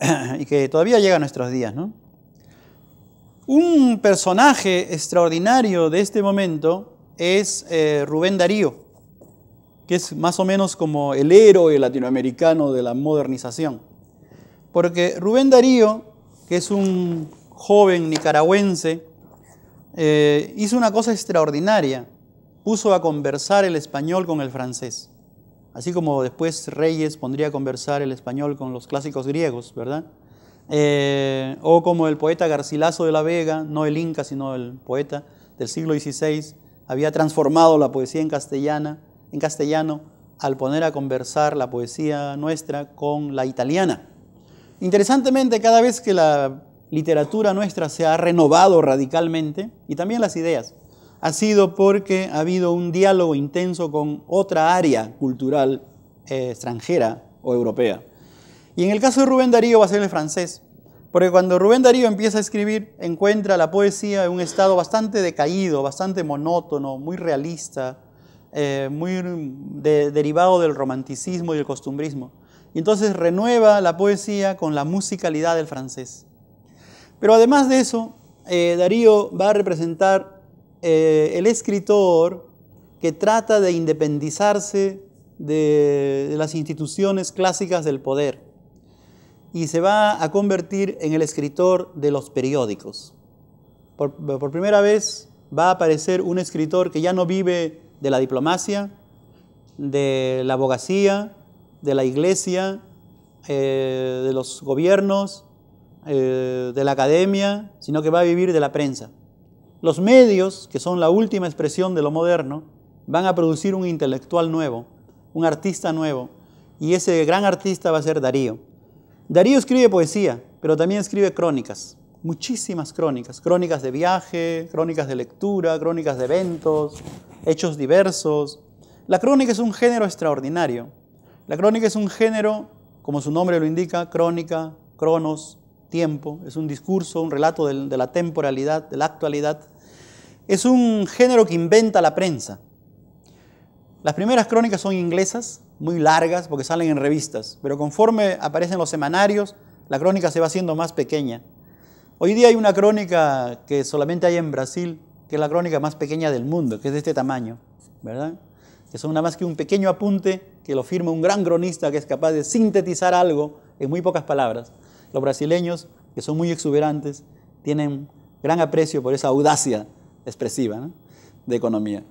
y que todavía llega a nuestros días. Un personaje extraordinario de este momento es eh, Rubén Darío, que es más o menos como el héroe latinoamericano de la modernización. Porque Rubén Darío, que es un joven nicaragüense, eh, hizo una cosa extraordinaria, puso a conversar el español con el francés, así como después Reyes pondría a conversar el español con los clásicos griegos, ¿verdad? Eh, o como el poeta Garcilaso de la Vega, no el Inca, sino el poeta del siglo XVI, había transformado la poesía en, castellana, en castellano al poner a conversar la poesía nuestra con la italiana. Interesantemente, cada vez que la literatura nuestra se ha renovado radicalmente, y también las ideas, ha sido porque ha habido un diálogo intenso con otra área cultural eh, extranjera o europea. Y en el caso de Rubén Darío va a ser el francés, porque cuando Rubén Darío empieza a escribir, encuentra la poesía en un estado bastante decaído, bastante monótono, muy realista, eh, muy derivado del romanticismo y el costumbrismo. Y entonces renueva la poesía con la musicalidad del francés. Pero además de eso, eh, Darío va a representar eh, el escritor que trata de independizarse de las instituciones clásicas del poder y se va a convertir en el escritor de los periódicos. Por, primera vez va a aparecer un escritor que ya no vive de la diplomacia, de la abogacía, de la iglesia, eh, de los gobiernos, eh, de la academia, sino que va a vivir de la prensa. Los medios, que son la última expresión de lo moderno, van a producir un intelectual nuevo, un artista nuevo, y ese gran artista va a ser Darío. Darío escribe poesía, pero también escribe crónicas, muchísimas crónicas, crónicas de viaje, crónicas de lectura, crónicas de eventos, hechos diversos. La crónica es un género extraordinario. La crónica es un género, como su nombre lo indica, crónica, cronos, tiempo, es un discurso, un relato de, la temporalidad, de la actualidad. Es un género que inventa la prensa. Las primeras crónicas son inglesas, muy largas porque salen en revistas, pero conforme aparecen los semanarios, la crónica se va haciendo más pequeña. Hoy día hay una crónica que solamente hay en Brasil, que es la crónica más pequeña del mundo, que es de este tamaño, ¿verdad? Que son nada más que un pequeño apunte que lo firma un gran cronista que es capaz de sintetizar algo en muy pocas palabras. Los brasileños, que son muy exuberantes, tienen gran aprecio por esa audacia expresiva de economía.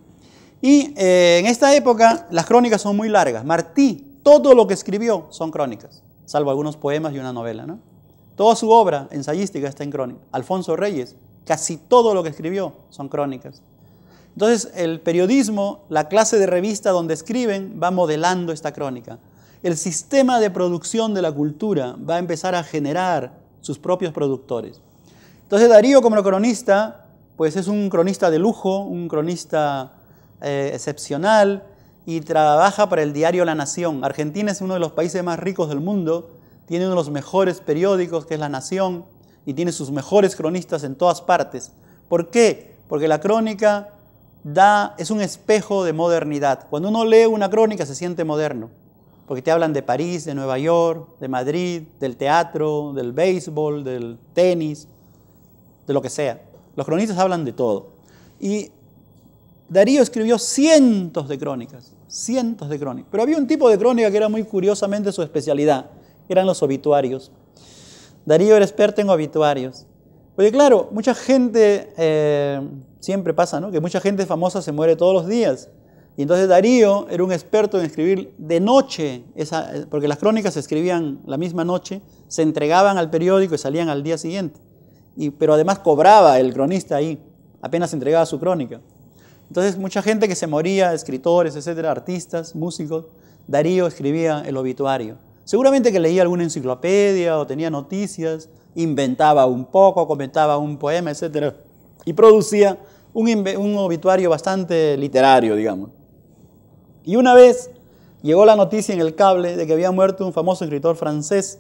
Y eh, en esta época las crónicas son muy largas. Martí, todo lo que escribió son crónicas, salvo algunos poemas y una novela. Toda su obra ensayística está en crónica. Alfonso Reyes, casi todo lo que escribió son crónicas. Entonces el periodismo, la clase de revista donde escriben, va modelando esta crónica. El sistema de producción de la cultura va a empezar a generar sus propios productores. Entonces Darío como cronista, pues es un cronista de lujo, un cronista eh, excepcional y trabaja para el diario La Nación. Argentina es uno de los países más ricos del mundo, tiene uno de los mejores periódicos que es La Nación y tiene sus mejores cronistas en todas partes. ¿Por qué? Porque la crónica da, es un espejo de modernidad. Cuando uno lee una crónica se siente moderno, porque te hablan de París, de Nueva York, de Madrid, del teatro, del béisbol, del tenis, de lo que sea. Los cronistas hablan de todo. Y Darío escribió cientos de crónicas, cientos de crónicas. Pero había un tipo de crónica que era muy curiosamente su especialidad, eran los obituarios. Darío era experto en obituarios. Porque claro, mucha gente, eh, siempre pasa, ¿no? Que mucha gente famosa se muere todos los días. Y entonces Darío era un experto en escribir de noche, eh, porque las crónicas se escribían la misma noche, se entregaban al periódico y salían al día siguiente. pero además cobraba el cronista ahí, apenas entregaba su crónica. Entonces, mucha gente que se moría, escritores, etcétera, artistas, músicos, Darío escribía el obituario. Seguramente que leía alguna enciclopedia o tenía noticias, inventaba un poco, comentaba un poema, etcétera, y producía un, un obituario bastante literario, digamos. Y una vez llegó la noticia en el cable de que había muerto un famoso escritor francés.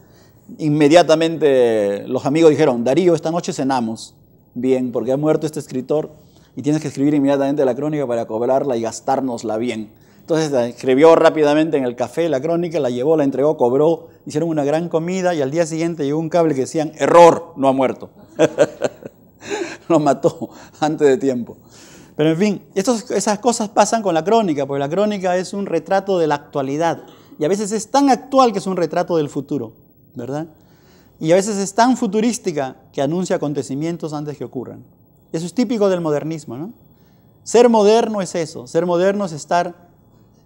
Inmediatamente los amigos dijeron, Darío, esta noche cenamos. Bien, porque ha muerto este escritor y tienes que escribir inmediatamente la crónica para cobrarla y gastárnosla bien. Entonces escribió rápidamente en el café la crónica, la llevó, la entregó, cobró, hicieron una gran comida y al día siguiente llegó un cable que decían, error, no ha muerto. Lo mató antes de tiempo. Pero en fin, esas cosas pasan con la crónica, porque la crónica es un retrato de la actualidad. Y a veces es tan actual que es un retrato del futuro, ¿verdad? Y a veces es tan futurística que anuncia acontecimientos antes que ocurran. Eso es típico del modernismo. Ser moderno es eso. Ser moderno es estar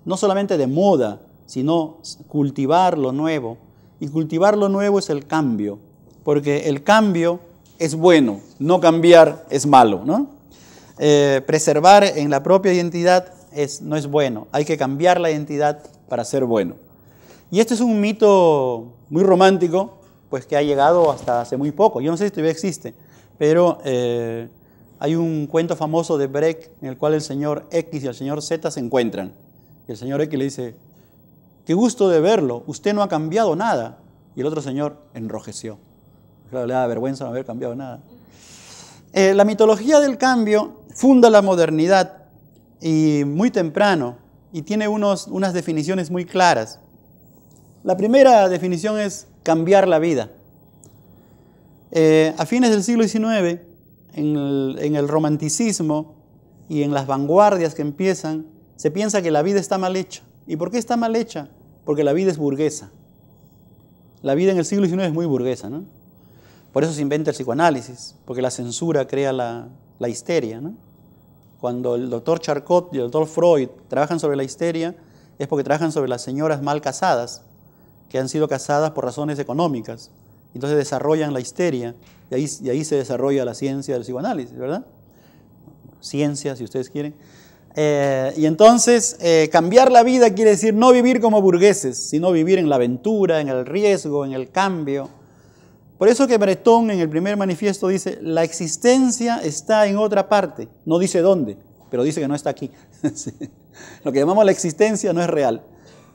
no solamente de moda, sino cultivar lo nuevo. Y cultivar lo nuevo es el cambio, porque el cambio es bueno, no cambiar es malo. ¿no? Eh, preservar en la propia identidad es, no es bueno, hay que cambiar la identidad para ser bueno. Y este es un mito muy romántico, pues que ha llegado hasta hace muy poco. Yo no sé si todavía existe, pero eh, hay un cuento famoso de Brecht en el cual el señor X y el señor Z se encuentran. el señor X le dice, qué gusto de verlo, usted no ha cambiado nada. Y el otro señor enrojeció. Claro, le da vergüenza no haber cambiado nada. Eh, la mitología del cambio funda la modernidad y muy temprano y tiene unos, unas definiciones muy claras. La primera definición es cambiar la vida. Eh, a fines del siglo XIX, en el, romanticismo y en las vanguardias que empiezan, se piensa que la vida está mal hecha. ¿Y por qué está mal hecha? Porque la vida es burguesa. La vida en el siglo XIX es muy burguesa, ¿no? Por eso se inventa el psicoanálisis, porque la censura crea la, histeria, Cuando el doctor Charcot y el doctor Freud trabajan sobre la histeria, es porque trabajan sobre las señoras mal casadas, que han sido casadas por razones económicas. Entonces desarrollan la histeria y ahí, se desarrolla la ciencia del psicoanálisis, ¿verdad? Ciencia, si ustedes quieren. Eh, y entonces, eh, cambiar la vida quiere decir no vivir como burgueses, sino vivir en la aventura, en el riesgo, en el cambio. Por eso que Bretón en el primer manifiesto dice, la existencia está en otra parte. No dice dónde, pero dice que no está aquí. Lo que llamamos la existencia no es real.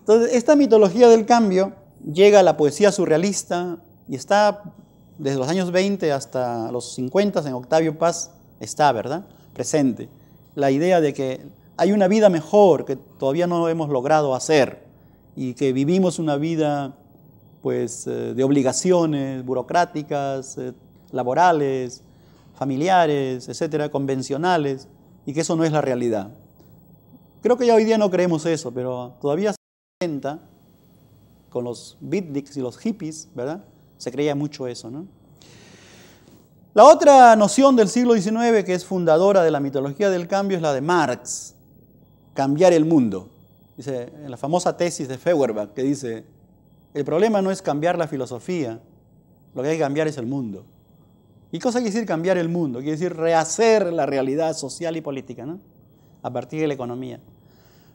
Entonces, esta mitología del cambio llega a la poesía surrealista, y está desde los años 20 hasta los 50 en Octavio Paz, está, ¿verdad? Presente. La idea de que hay una vida mejor que todavía no hemos logrado hacer y que vivimos una vida pues eh, de obligaciones burocráticas, eh, laborales, familiares, etcétera, convencionales y que eso no es la realidad. Creo que ya hoy día no creemos eso, pero todavía se presenta con los beatniks y los hippies, ¿verdad? Se creía mucho eso, ¿no? La otra noción del siglo XIX que es fundadora de la mitología del cambio es la de Marx, cambiar el mundo. Dice en la famosa tesis de Feuerbach que dice, el problema no es cambiar la filosofía, lo que hay que cambiar es el mundo. ¿Y cosa quiere decir cambiar el mundo? Quiere decir rehacer la realidad social y política, ¿no? A partir de la economía.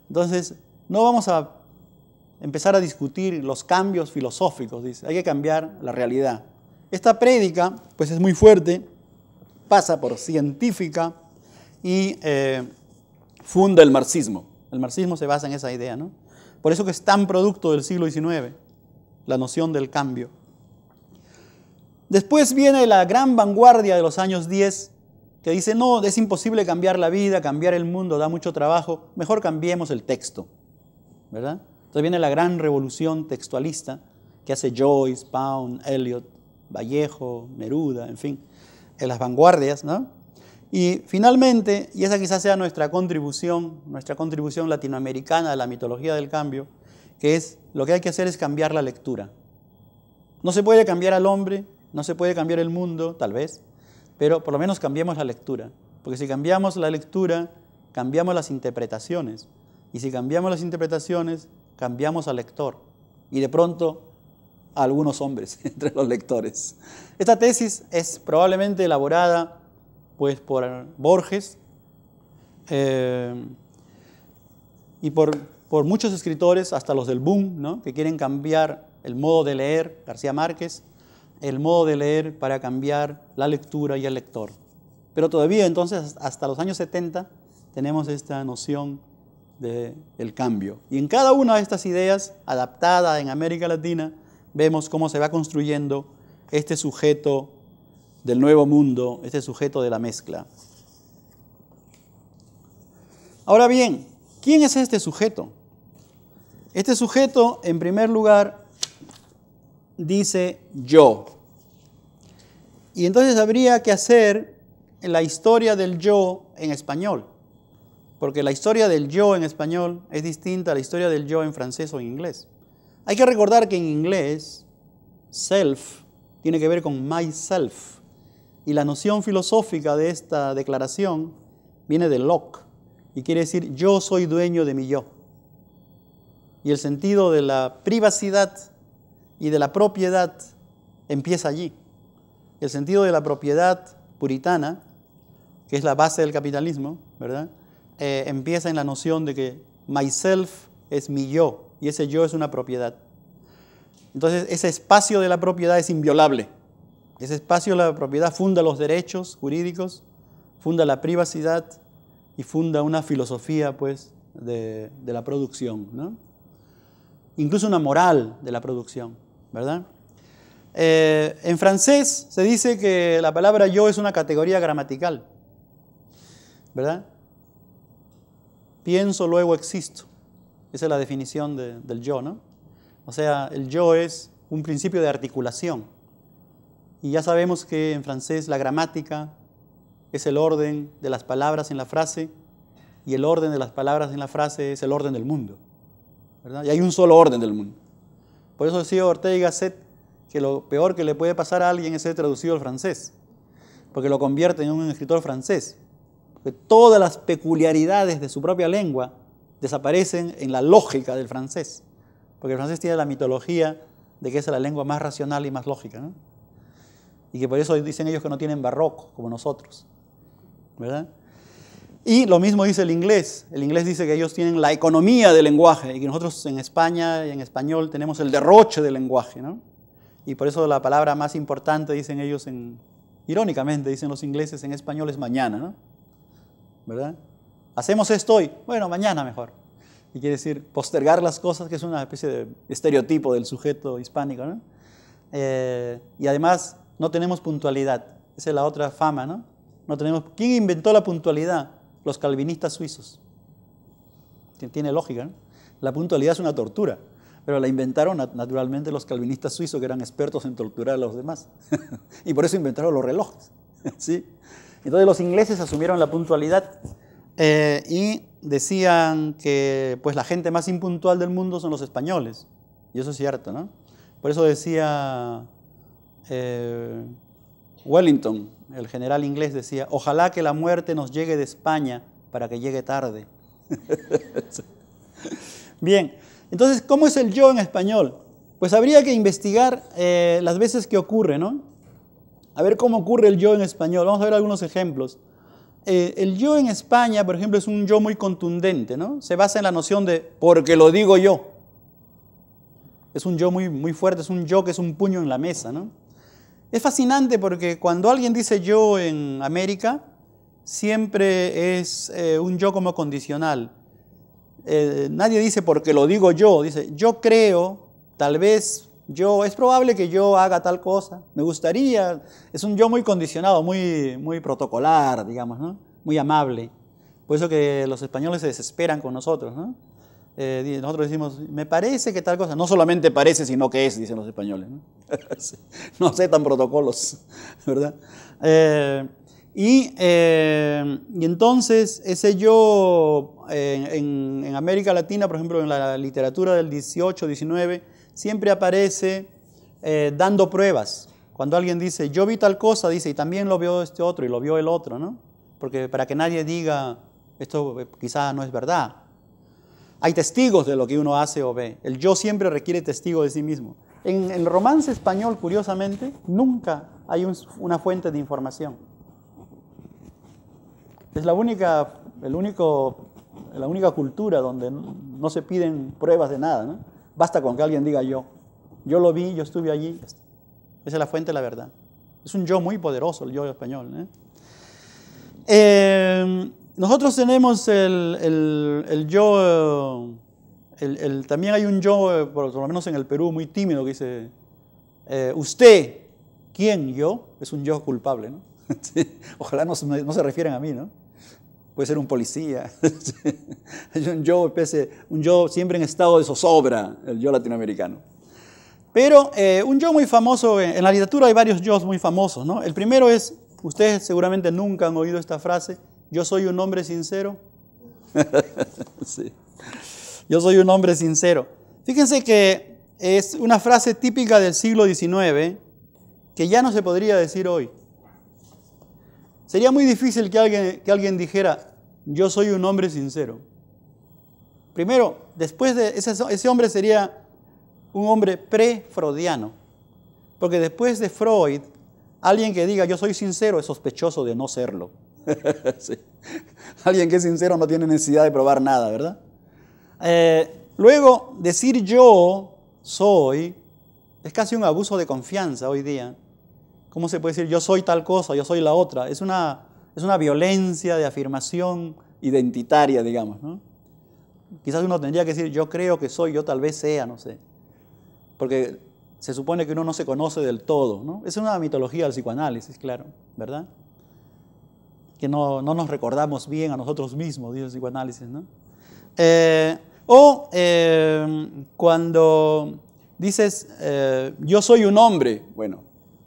Entonces, no vamos a empezar a discutir los cambios filosóficos, dice, hay que cambiar la realidad. Esta prédica, pues es muy fuerte, pasa por científica y eh, funda el marxismo. El marxismo se basa en esa idea, ¿no? Por eso que es tan producto del siglo XIX, la noción del cambio. Después viene la gran vanguardia de los años 10, que dice, no, es imposible cambiar la vida, cambiar el mundo, da mucho trabajo, mejor cambiemos el texto, ¿verdad? Entonces viene la gran revolución textualista que hace Joyce, Pound, Eliot, Vallejo, Neruda, en fin, en las vanguardias, ¿no? Y finalmente, y esa quizás sea nuestra contribución, nuestra contribución latinoamericana a la mitología del cambio, que es lo que hay que hacer es cambiar la lectura. No se puede cambiar al hombre, no se puede cambiar el mundo, tal vez, pero por lo menos cambiemos la lectura. Porque si cambiamos la lectura, cambiamos las interpretaciones. Y si cambiamos las interpretaciones, cambiamos al lector y de pronto a algunos hombres entre los lectores. Esta tesis es probablemente elaborada pues, por Borges eh, y por, muchos escritores, hasta los del boom, ¿no? que quieren cambiar el modo de leer, García Márquez, el modo de leer para cambiar la lectura y el lector. Pero todavía entonces, hasta los años 70, tenemos esta noción del cambio. Y en cada una de estas ideas, adaptada en América Latina, vemos cómo se va construyendo este sujeto del nuevo mundo, este sujeto de la mezcla. Ahora bien, ¿quién es este sujeto? Este sujeto, en primer lugar, dice yo. Y entonces habría que hacer la historia del yo en español porque la historia del yo en español es distinta a la historia del yo en francés o en inglés. Hay que recordar que en inglés, self tiene que ver con myself, y la noción filosófica de esta declaración viene de Locke, y quiere decir yo soy dueño de mi yo. Y el sentido de la privacidad y de la propiedad empieza allí. El sentido de la propiedad puritana, que es la base del capitalismo, ¿verdad? Eh, empieza en la noción de que myself es mi yo y ese yo es una propiedad. Entonces ese espacio de la propiedad es inviolable. Ese espacio de la propiedad funda los derechos jurídicos, funda la privacidad y funda una filosofía pues de, la producción, incluso una moral de la producción, ¿verdad? Eh, en francés se dice que la palabra yo es una categoría gramatical, ¿verdad? pienso, luego existo. Esa es la definición del yo, ¿no? O sea, el yo es un principio de articulación. Y ya sabemos que en francés la gramática es el orden de las palabras en la frase y el orden de las palabras en la frase es el orden del mundo. Y hay un solo orden del mundo. Por eso decía Ortega y Gasset que lo peor que le puede pasar a alguien es ser traducido al francés, porque lo convierte en un escritor francés que todas las peculiaridades de su propia lengua desaparecen en la lógica del francés, porque el francés tiene la mitología de que es la lengua más racional y más lógica, ¿no? y que por eso dicen ellos que no tienen barroco como nosotros, ¿verdad? Y lo mismo dice el inglés. El inglés dice que ellos tienen la economía del lenguaje y que nosotros en España y en español tenemos el derroche del lenguaje, ¿no? Y por eso la palabra más importante, dicen ellos, en, irónicamente, dicen los ingleses en español es mañana, ¿no? ¿verdad? Hacemos esto hoy, bueno, mañana mejor. Y quiere decir postergar las cosas, que es una especie de estereotipo del sujeto hispánico, eh, y además no tenemos puntualidad, esa es la otra fama, ¿no? No tenemos, ¿Quién inventó la puntualidad? Los calvinistas suizos. Tiene lógica, La puntualidad es una tortura, pero la inventaron naturalmente los calvinistas suizos que eran expertos en torturar a los demás. y por eso inventaron los relojes, ¿sí? Entonces los ingleses asumieron la puntualidad eh, y decían que pues la gente más impuntual del mundo son los españoles. Y eso es cierto, ¿no? Por eso decía eh, Wellington, el general inglés, decía, ojalá que la muerte nos llegue de España para que llegue tarde. Bien, entonces, ¿cómo es el yo en español? Pues habría que investigar eh, las veces que ocurre, ¿no? A ver cómo ocurre el yo en español. Vamos a ver algunos ejemplos. Eh, el yo en España, por ejemplo, es un yo muy contundente, ¿no? Se basa en la noción de porque lo digo yo. Es un yo muy, muy fuerte, es un yo que es un puño en la mesa, ¿no? Es fascinante porque cuando alguien dice yo en América, siempre es eh, un yo como condicional. Eh, nadie dice porque lo digo yo, dice yo creo, tal vez yo, es probable que yo haga tal cosa, me gustaría, es un yo muy condicionado, muy, muy protocolar, digamos, muy amable. Por eso que los españoles se desesperan con nosotros. Eh, nosotros decimos, me parece que tal cosa, no solamente parece, sino que es, dicen los españoles. No, no tan protocolos, ¿verdad? Eh, eh, y, entonces ese yo en América Latina, por ejemplo, en la literatura del 18, 19, siempre aparece eh, dando pruebas. Cuando alguien dice, yo vi tal cosa, dice, y también lo vio este otro y lo vio el otro, ¿no? Porque para que nadie diga, esto eh, quizá no es verdad. Hay testigos de lo que uno hace o ve. El yo siempre requiere testigo de sí mismo. En el romance español, curiosamente, nunca hay una fuente de información. Es la única, el único, la única cultura donde no se piden pruebas de nada, ¿no? Basta con que alguien diga yo. Yo lo vi, yo estuve allí. Esa es la fuente de la verdad. Es un yo muy poderoso, el yo español. ¿eh? Em, nosotros tenemos el, yo, eh, también hay un yo, eh, por lo menos en el Perú, muy tímido, que dice, usted, ¿quién yo? Es un yo culpable, ¿no? Ojalá no, no se refieren a mí, ¿no? puede ser un policía. un yo, pues, eh, un yo siempre en estado de zozobra, el yo latinoamericano. Pero eh, un yo muy famoso, eh, en la literatura hay varios yo muy famosos, ¿no? El primero es, ustedes seguramente nunca han oído esta frase, yo soy un hombre sincero. Yo soy un hombre sincero. Fíjense que es una frase típica del siglo XIX que ya no se podría decir hoy. Sería muy difícil que alguien, que alguien dijera, yo soy un hombre sincero. Primero, después de ese, hombre sería un hombre pre-freudiano, porque después de Freud, alguien que diga yo soy sincero es sospechoso de no serlo. Alguien que es sincero no tiene necesidad de probar nada, ¿verdad? Eh, luego, decir yo soy es casi un abuso de confianza hoy día. ¿cómo se puede decir? Yo soy tal cosa, yo soy la otra. Es una, es una violencia de afirmación identitaria, digamos. ¿no? Quizás uno tendría que decir, yo creo que soy, yo tal vez sea, no sé. Porque se supone que uno no se conoce del todo. ¿no? Es una mitología del psicoanálisis, claro, ¿verdad? Que no, nos recordamos bien a nosotros mismos, dice el psicoanálisis, ¿no? Eh, o eh, cuando dices, eh, yo soy un hombre, bueno,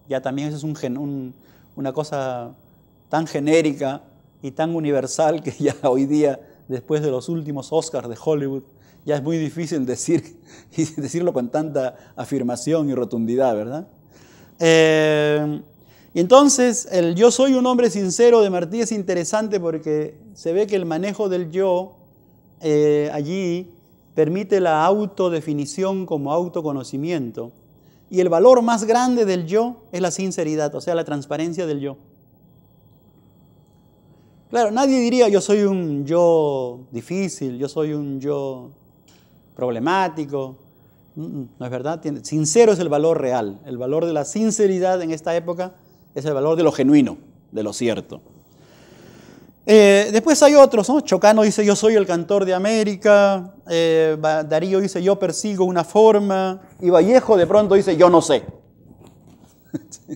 ya también eso es un una cosa tan genérica y tan universal que ya hoy día, después de los últimos Oscars de Hollywood, ya es muy difícil decir, decirlo con tanta afirmación y rotundidad, ¿verdad? Eh, y entonces, el yo soy un hombre sincero de Martí es interesante porque se ve que el manejo del yo eh, allí permite la autodefinición como autoconocimiento. Y el valor más grande del yo es la sinceridad, o sea, la transparencia del yo. Claro, nadie diría yo soy un yo difícil, yo soy un yo problemático. No es verdad. Sincero es el valor real. El valor de la sinceridad en esta época es el valor de lo genuino, de lo cierto. Eh, después hay otros, ¿no? Chocano dice yo soy el cantor de América, eh, Darío dice yo persigo una forma, y Vallejo de pronto dice yo no sé.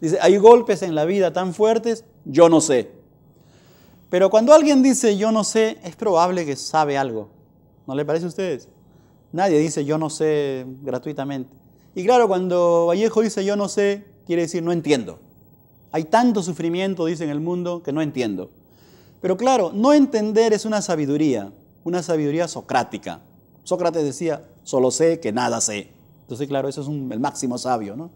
dice, hay golpes en la vida tan fuertes, yo no sé. Pero cuando alguien dice yo no sé, es probable que sabe algo. ¿No le parece a ustedes? Nadie dice yo no sé gratuitamente. Y claro, cuando Vallejo dice yo no sé, quiere decir no entiendo. Hay tanto sufrimiento, dice en el mundo, que no entiendo. Pero claro, no entender es una sabiduría, una sabiduría socrática. Sócrates decía, solo sé que nada sé. Entonces, claro, eso es el máximo sabio,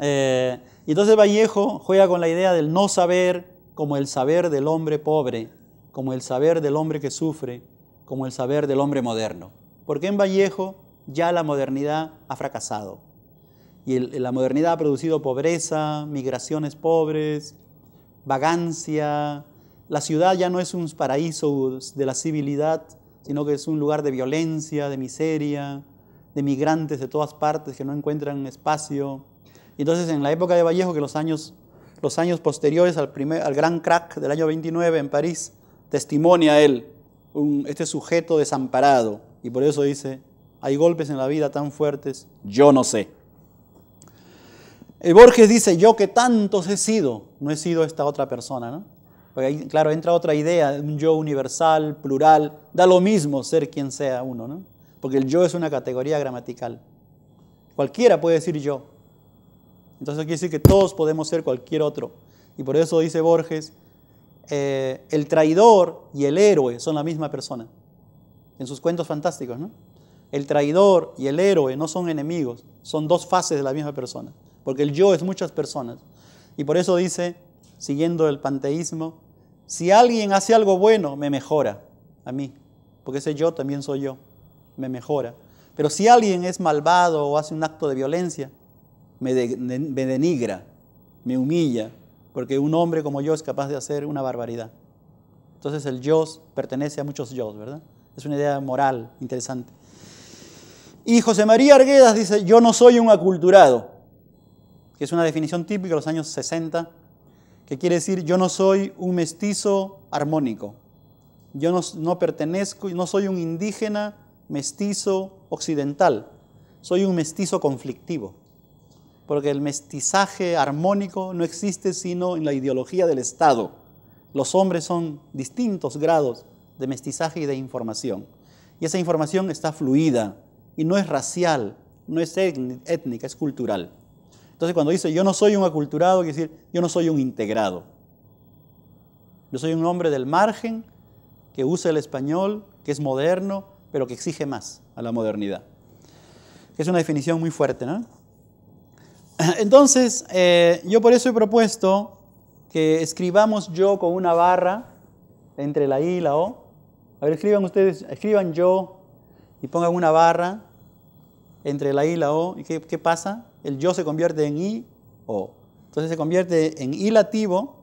eh, y entonces Vallejo juega con la idea del no saber como el saber del hombre pobre, como el saber del hombre que sufre, como el saber del hombre moderno. Porque en Vallejo ya la modernidad ha fracasado. Y la modernidad ha producido pobreza, migraciones pobres, vagancia, la ciudad ya no es un paraíso de la civilidad, sino que es un lugar de violencia, de miseria, de migrantes de todas partes que no encuentran espacio. entonces en la época de Vallejo, que los años, los años posteriores al, primer, al gran crack del año 29 en París, testimonia él, este sujeto desamparado. Y por eso dice, hay golpes en la vida tan fuertes, yo no sé. El Borges dice, yo que tantos he sido, no he sido esta otra persona, ¿no? Porque claro, entra otra idea, un yo universal, plural, da lo mismo ser quien sea uno, ¿no? Porque el yo es una categoría gramatical. Cualquiera puede decir yo. Entonces quiere decir que todos podemos ser cualquier otro. Y por eso dice Borges, eh, el traidor y el héroe son la misma persona. En sus cuentos fantásticos, ¿no? El traidor y el héroe no son enemigos, son dos fases de la misma persona. Porque el yo es muchas personas. Y por eso dice, siguiendo el panteísmo, si alguien hace algo bueno, me mejora a mí, porque ese yo también soy yo, me mejora. Pero si alguien es malvado o hace un acto de violencia, me, denigra, me humilla, porque un hombre como yo es capaz de hacer una barbaridad. Entonces el yo pertenece a muchos yo, ¿verdad? Es una idea moral interesante. Y José María Arguedas dice, yo no soy un aculturado, que es una definición típica de los años 60 que quiere decir yo no soy un mestizo armónico, yo no, no pertenezco, no soy un indígena mestizo occidental, soy un mestizo conflictivo, porque el mestizaje armónico no existe sino en la ideología del Estado. Los hombres son distintos grados de mestizaje y de información, y esa información está fluida y no es racial, no es étnica, es cultural. Entonces cuando dice yo no soy un aculturado, quiere decir yo no soy un integrado. Yo soy un hombre del margen que usa el español, que es moderno, pero que exige más a la modernidad. Es una definición muy fuerte, ¿no? Entonces, eh, yo por eso he propuesto que escribamos yo con una barra entre la I y la O. A ver, escriban ustedes, escriban yo y pongan una barra entre la I y la O. ¿Y qué, qué pasa? el yo se convierte en I o. Entonces se convierte en lativo,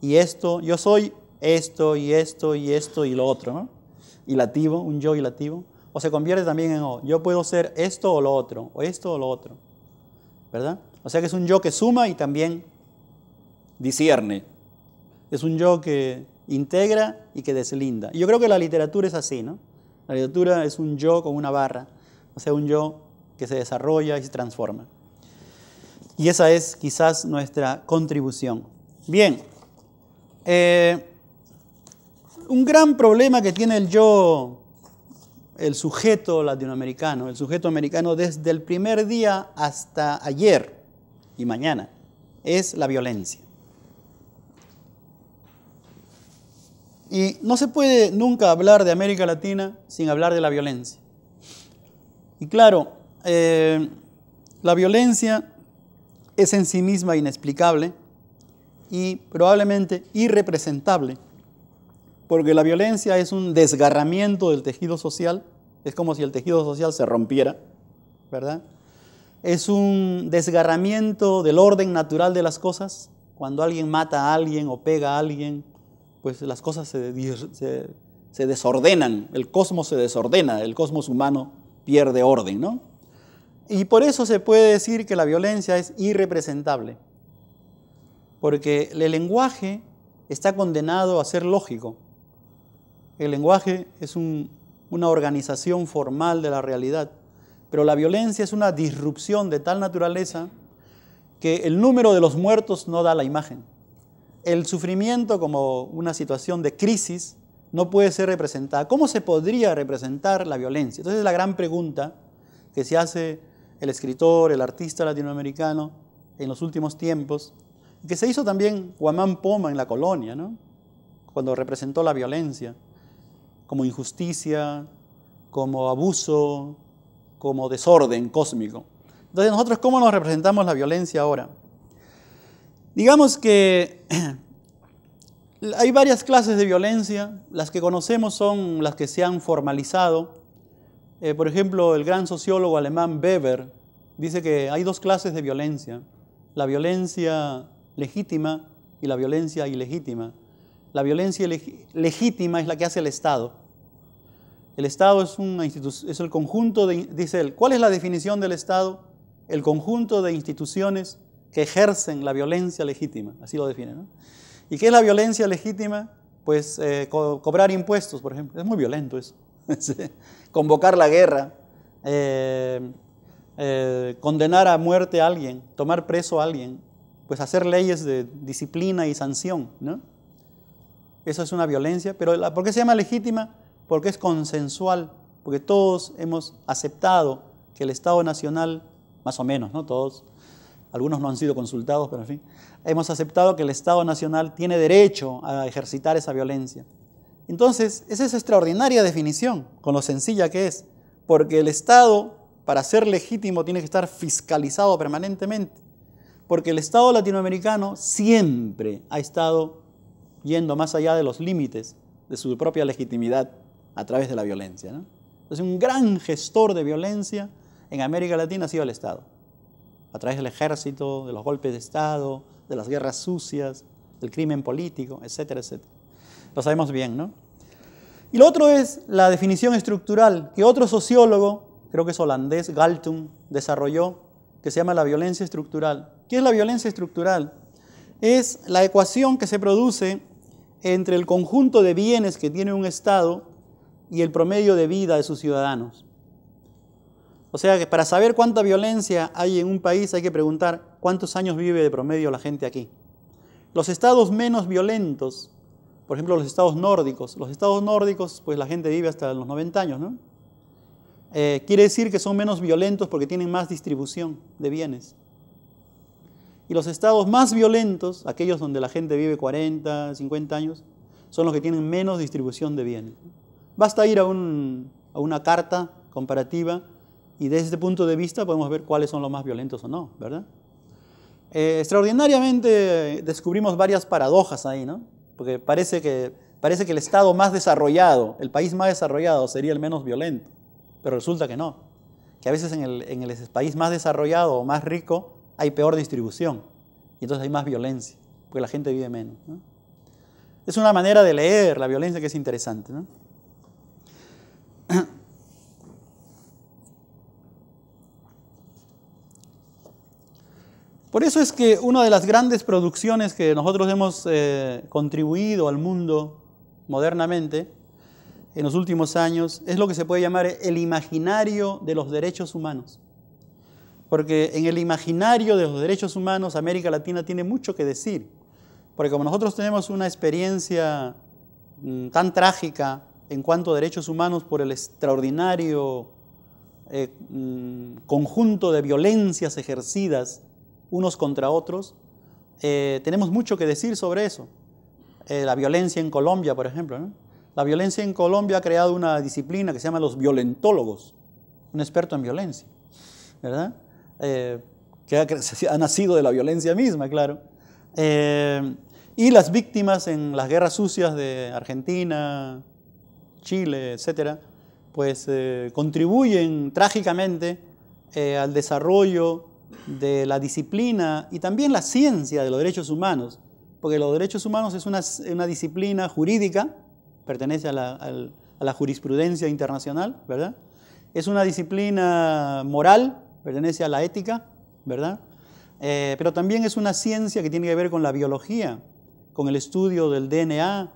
y esto, yo soy esto y esto y esto y lo otro, ¿no? lativo, un yo y lativo. O se convierte también en O. Yo puedo ser esto o lo otro, o esto o lo otro. ¿Verdad? O sea que es un yo que suma y también discierne. Es un yo que integra y que deslinda. yo creo que la literatura es así, ¿no? La literatura es un yo con una barra, o sea, un yo que se desarrolla y se transforma. Y esa es quizás nuestra contribución. Bien, eh, un gran problema que tiene el yo, el sujeto latinoamericano, el sujeto americano desde el primer día hasta ayer y mañana, es la violencia. Y no se puede nunca hablar de América Latina sin hablar de la violencia. Y claro, eh, la violencia es en sí misma inexplicable y probablemente irrepresentable, porque la violencia es un desgarramiento del tejido social, es como si el tejido social se rompiera, ¿verdad? Es un desgarramiento del orden natural de las cosas, cuando alguien mata a alguien o pega a alguien, pues las cosas se, desordenan, el cosmos se desordena, el cosmos humano pierde orden, ¿no? Y por eso se puede decir que la violencia es irrepresentable, porque el lenguaje está condenado a ser lógico. El lenguaje es una organización formal de la realidad, pero la violencia es una disrupción de tal naturaleza que el número de los muertos no da la imagen. El sufrimiento como una situación de crisis no puede ser representada. ¿Cómo se podría representar la violencia? Entonces la gran pregunta que se hace el escritor, el artista latinoamericano en los últimos tiempos, que se hizo también Guamán Poma en la colonia, cuando representó la violencia como injusticia, como abuso, como desorden cósmico. Entonces nosotros, ¿cómo nos representamos la violencia ahora? Digamos que hay varias clases de violencia, las que conocemos son las que se han formalizado, eh, por ejemplo, el gran sociólogo alemán Weber dice que hay dos clases de violencia, la violencia legítima y la violencia ilegítima. La violencia legítima es la que hace el Estado. El Estado es, una es el conjunto de, dice él, ¿cuál es la definición del Estado? El conjunto de instituciones que ejercen la violencia legítima, así lo define. ¿no? ¿Y qué es la violencia legítima? Pues eh, cobrar impuestos, por ejemplo. Es muy violento eso. convocar la guerra, eh, eh, condenar a muerte a alguien, tomar preso a alguien, pues hacer leyes de disciplina y sanción, ¿no? Eso es una violencia, pero ¿por qué se llama legítima? Porque es consensual, porque todos hemos aceptado que el Estado Nacional, más o menos, ¿no? Todos, algunos no han sido consultados, pero en fin, hemos aceptado que el Estado Nacional tiene derecho a ejercitar esa violencia. Entonces, esa es extraordinaria definición, con lo sencilla que es, porque el Estado, para ser legítimo, tiene que estar fiscalizado permanentemente, porque el Estado latinoamericano siempre ha estado yendo más allá de los límites de su propia legitimidad a través de la violencia. Entonces, un gran gestor de violencia en América Latina ha sido el Estado, a través del ejército, de los golpes de Estado, de las guerras sucias, del crimen político, etcétera, etcétera lo sabemos bien, ¿no? Y lo otro es la definición estructural que otro sociólogo, creo que es holandés, Galtung, desarrolló, que se llama la violencia estructural. ¿Qué es la violencia estructural? Es la ecuación que se produce entre el conjunto de bienes que tiene un Estado y el promedio de vida de sus ciudadanos. O sea que para saber cuánta violencia hay en un país hay que preguntar cuántos años vive de promedio la gente aquí. Los estados menos violentos por ejemplo, los estados nórdicos. Los estados nórdicos, pues la gente vive hasta los 90 años, ¿no? Eh, quiere decir que son menos violentos porque tienen más distribución de bienes. Y los estados más violentos, aquellos donde la gente vive 40, 50 años, son los que tienen menos distribución de bienes. Basta ir a, una carta comparativa y desde este punto de vista podemos ver cuáles son los más violentos o no, ¿verdad? Eh, extraordinariamente descubrimos varias paradojas ahí, ¿no? porque parece que, parece que el Estado más desarrollado, el país más desarrollado sería el menos violento, pero resulta que no, que a veces en el, país más desarrollado o más rico hay peor distribución y entonces hay más violencia, porque la gente vive menos. Es una manera de leer la violencia que es interesante. ¿no? Por eso es que una de las grandes producciones que nosotros hemos eh, contribuido al mundo modernamente en los últimos años es lo que se puede llamar el imaginario de los derechos humanos. Porque en el imaginario de los derechos humanos América Latina tiene mucho que decir. Porque como nosotros tenemos una experiencia mm, tan trágica en cuanto a derechos humanos por el extraordinario eh, mm, conjunto de violencias ejercidas, unos contra otros. Eh, tenemos mucho que decir sobre eso. Eh, la violencia en Colombia, por ejemplo. La violencia en Colombia ha creado una disciplina que se llama los violentólogos, un experto en violencia, ¿verdad? Eh, que ha, nacido de la violencia misma, claro. y las víctimas en las guerras sucias de Argentina, Chile, etcétera, pues contribuyen trágicamente al desarrollo de la disciplina y también la ciencia de los derechos humanos, porque los derechos humanos es una, disciplina jurídica, pertenece a la, jurisprudencia internacional, ¿verdad? Es una disciplina moral, pertenece a la ética, ¿verdad? Eh, pero también es una ciencia que tiene que ver con la biología, con el estudio del DNA,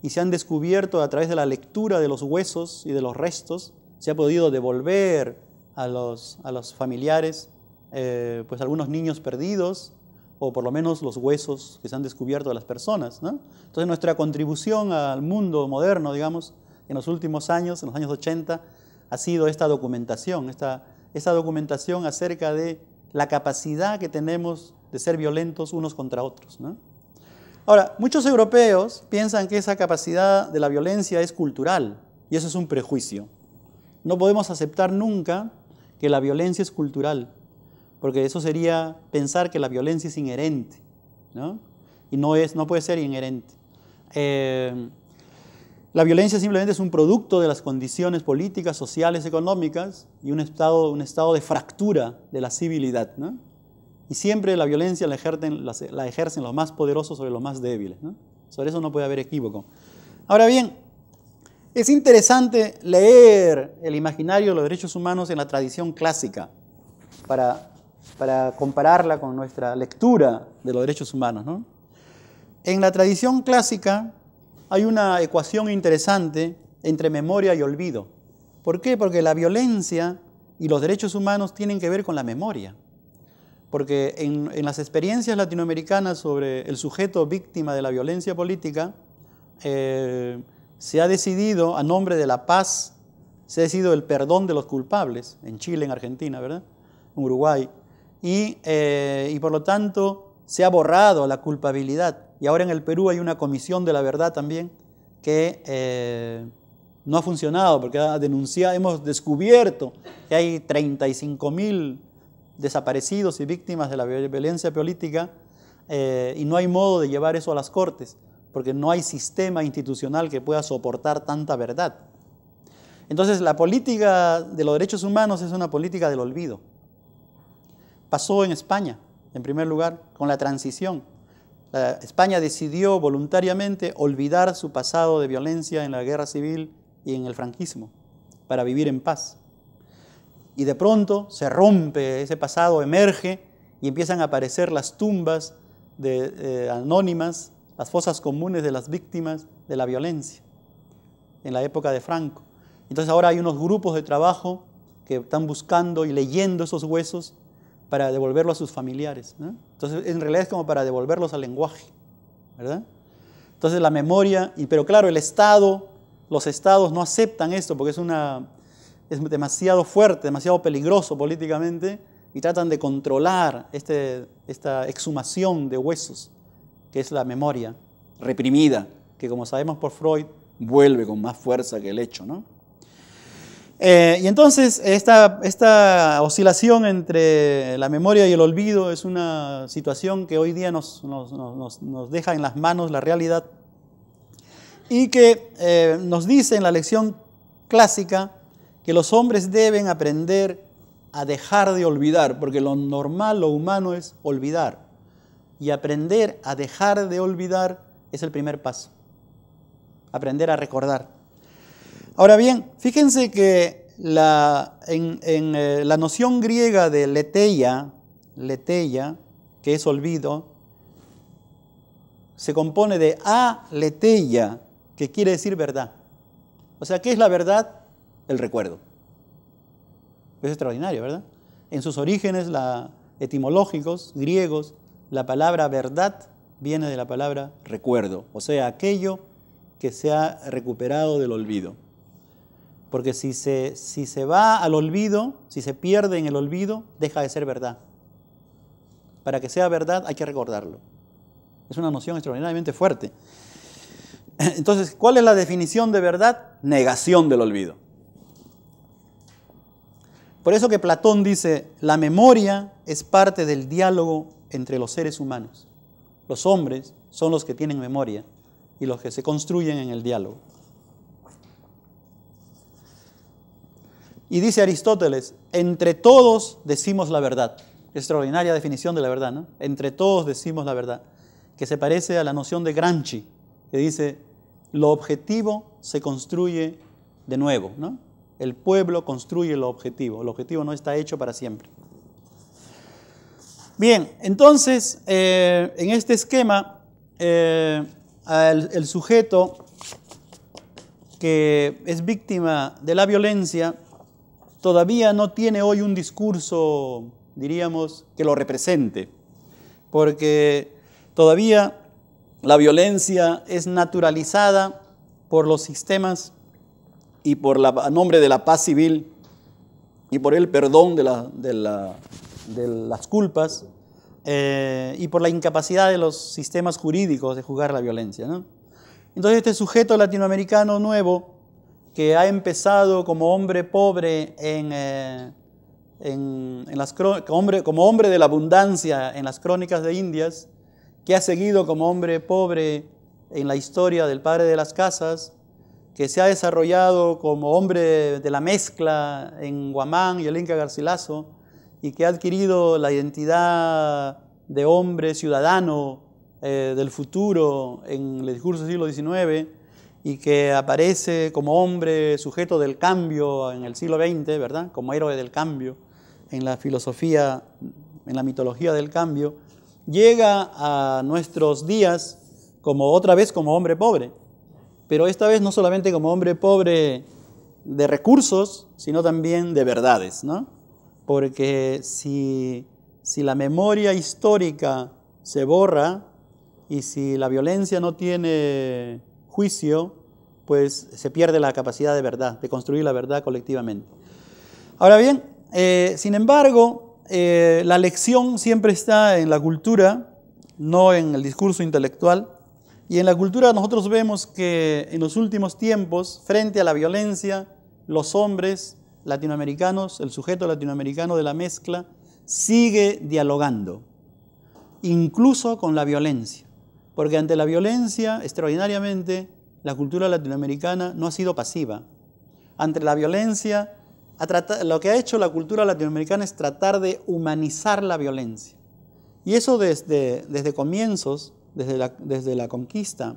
y se han descubierto a través de la lectura de los huesos y de los restos, se ha podido devolver a los familiares eh, pues algunos niños perdidos o por lo menos los huesos que se han descubierto de las personas. ¿no? Entonces nuestra contribución al mundo moderno, digamos, en los últimos años, en los años 80, ha sido esta documentación, esta, esta documentación acerca de la capacidad que tenemos de ser violentos unos contra otros. Ahora, muchos europeos piensan que esa capacidad de la violencia es cultural y eso es un prejuicio. No podemos aceptar nunca que la violencia es cultural porque eso sería pensar que la violencia es inherente, ¿no? Y no, es, no puede ser inherente. Eh, la violencia simplemente es un producto de las condiciones políticas, sociales, económicas y un estado, un estado de fractura de la civilidad. ¿no? Y siempre la violencia la ejercen, los más poderosos sobre los más débiles. Sobre eso no puede haber equívoco. Ahora bien, es interesante leer el imaginario de los derechos humanos en la tradición clásica para para compararla con nuestra lectura de los derechos humanos. ¿no? En la tradición clásica hay una ecuación interesante entre memoria y olvido. ¿Por qué? Porque la violencia y los derechos humanos tienen que ver con la memoria. Porque en, las experiencias latinoamericanas sobre el sujeto víctima de la violencia política, eh, se ha decidido a nombre de la paz, se ha decidido el perdón de los culpables, en Chile, en Argentina, ¿verdad? En Uruguay. Eh, y, por lo tanto se ha borrado la culpabilidad. Y ahora en el Perú hay una comisión de la verdad también que eh, no ha funcionado porque ha denunciado, hemos descubierto que hay 35 mil desaparecidos y víctimas de la violencia política eh, y no hay modo de llevar eso a las cortes porque no hay sistema institucional que pueda soportar tanta verdad. Entonces la política de los derechos humanos es una política del olvido. Pasó en España, en primer lugar, con la transición. España decidió voluntariamente olvidar su pasado de violencia en la guerra civil y en el franquismo para vivir en paz. Y de pronto se rompe ese pasado, emerge y empiezan a aparecer las tumbas de, eh, anónimas, las fosas comunes de las víctimas de la violencia en la época de Franco. Entonces ahora hay unos grupos de trabajo que están buscando y leyendo esos huesos para devolverlo a sus familiares. Entonces, en realidad es como para devolverlos al lenguaje, ¿verdad? Entonces, la memoria, y, pero claro, el Estado, los Estados no aceptan esto porque es, una, es demasiado fuerte, demasiado peligroso políticamente, y tratan de controlar este, esta exhumación de huesos, que es la memoria reprimida, que como sabemos por Freud, vuelve con más fuerza que el hecho, ¿no? Eh, y entonces esta, esta, oscilación entre la memoria y el olvido es una situación que hoy día nos, deja en las manos la realidad y que eh, nos dice en la lección clásica que los hombres deben aprender a dejar de olvidar, porque lo normal, lo humano es olvidar. Y aprender a dejar de olvidar es el primer paso. Aprender a recordar. Ahora bien, fíjense que la, en, eh, la noción griega de leteia, letella que es olvido, se compone de a letella, que quiere decir verdad. O sea, ¿qué es la verdad? El recuerdo. Es extraordinario, ¿verdad? En sus orígenes etimológicos griegos, la palabra verdad viene de la palabra recuerdo, o sea, aquello que se ha recuperado del olvido. Porque si se, si se va al olvido, si se pierde en el olvido, deja de ser verdad. Para que sea verdad hay que recordarlo. Es una noción extraordinariamente fuerte. Entonces, ¿cuál es la definición de verdad? Negación del olvido. Por eso que Platón dice, la memoria es parte del diálogo entre los seres humanos. Los hombres son los que tienen memoria y los que se construyen en el diálogo. Y dice Aristóteles, entre todos decimos la verdad. Extraordinaria definición de la verdad, ¿no? Entre todos decimos la verdad, que se parece a la noción de Granchi, que dice, lo objetivo se construye de nuevo, ¿no? El pueblo construye lo objetivo, el objetivo no está hecho para siempre. Bien, entonces, eh, en este esquema, eh, el sujeto que es víctima de la violencia, todavía no tiene hoy un discurso, diríamos, que lo represente, porque todavía la violencia es naturalizada por los sistemas y por el nombre de la paz civil y por el perdón de, las culpas eh, y por la incapacidad de los sistemas jurídicos de juzgar la violencia. Entonces este sujeto latinoamericano nuevo que ha empezado como hombre pobre en, eh, en, las, como hombre de la abundancia en las crónicas de Indias, que ha seguido como hombre pobre en la historia del padre de las casas, que se ha desarrollado como hombre de la mezcla en Guamán y el Inca Garcilaso, y que ha adquirido la identidad de hombre ciudadano eh, del futuro en el discurso del siglo XIX, y que aparece como hombre sujeto del cambio en el siglo XX, ¿verdad? Como héroe del cambio en la filosofía, en la mitología del cambio, llega a nuestros días como otra vez como hombre pobre, pero esta vez no solamente como hombre pobre de recursos, sino también de verdades, ¿no? Porque si, si la memoria histórica se borra y si la violencia no tiene juicio, pues se pierde la capacidad de verdad, de construir la verdad colectivamente. Ahora bien, eh, sin embargo, eh, la lección siempre está en la cultura, no en el discurso intelectual. Y en la cultura nosotros vemos que en los últimos tiempos, frente a la violencia, los hombres latinoamericanos, el sujeto latinoamericano de la mezcla, sigue dialogando, incluso con la violencia. Porque ante la violencia, extraordinariamente, la cultura latinoamericana no ha sido pasiva. Ante la violencia, lo que ha hecho la cultura latinoamericana es tratar de humanizar la violencia. Y eso desde, desde comienzos, desde la, desde la conquista.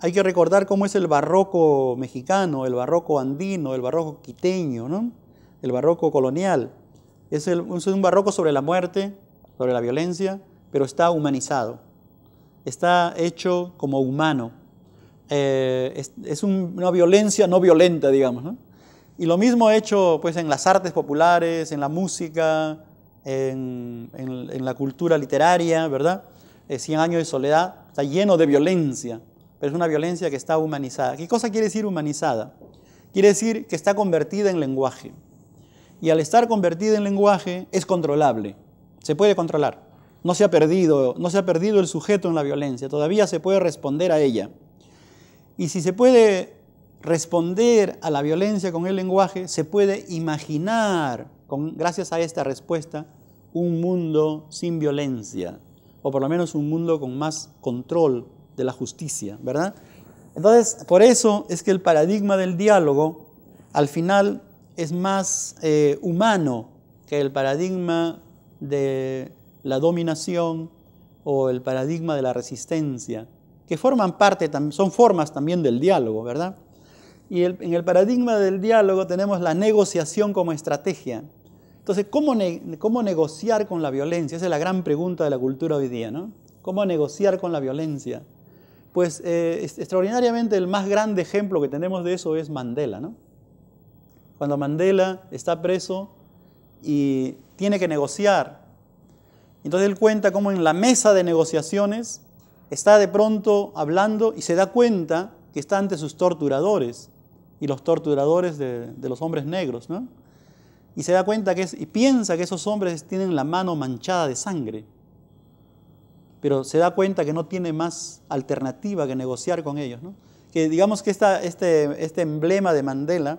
Hay que recordar cómo es el barroco mexicano, el barroco andino, el barroco quiteño, el barroco colonial. Es, es un barroco sobre la muerte, sobre la violencia, pero está humanizado. Está hecho como humano eh, es, una violencia no violenta, digamos. Y lo mismo he hecho pues, en las artes populares, en la música, en, la cultura literaria, ¿verdad? Eh, Cien años de soledad está lleno de violencia, pero es una violencia que está humanizada. ¿Qué cosa quiere decir humanizada? Quiere decir que está convertida en lenguaje. Y al estar convertida en lenguaje es controlable, se puede controlar. No se ha perdido, no se ha perdido el sujeto en la violencia, todavía se puede responder a ella. Y si se puede responder a la violencia con el lenguaje, se puede imaginar, con, gracias a esta respuesta, un mundo sin violencia, o por lo menos un mundo con más control de la justicia, ¿verdad? Entonces, por eso es que el paradigma del diálogo al final es más eh, humano que el paradigma de la dominación o el paradigma de la resistencia que forman parte, son formas también del diálogo, ¿verdad? Y en el paradigma del diálogo tenemos la negociación como estrategia. Entonces, ¿cómo, ¿cómo negociar con la violencia? Esa es la gran pregunta de la cultura hoy día, ¿no? ¿Cómo negociar con la violencia? Pues eh, extraordinariamente el más grande ejemplo que tenemos de eso es Mandela, ¿no? Cuando Mandela está preso y tiene que negociar. Entonces él cuenta cómo en la mesa de negociaciones está de pronto hablando y se da cuenta que está ante sus torturadores y los torturadores de, los hombres negros, ¿no? Y se da cuenta que y piensa que esos hombres tienen la mano manchada de sangre, pero se da cuenta que no tiene más alternativa que negociar con ellos, ¿no? Que digamos que este, este emblema de Mandela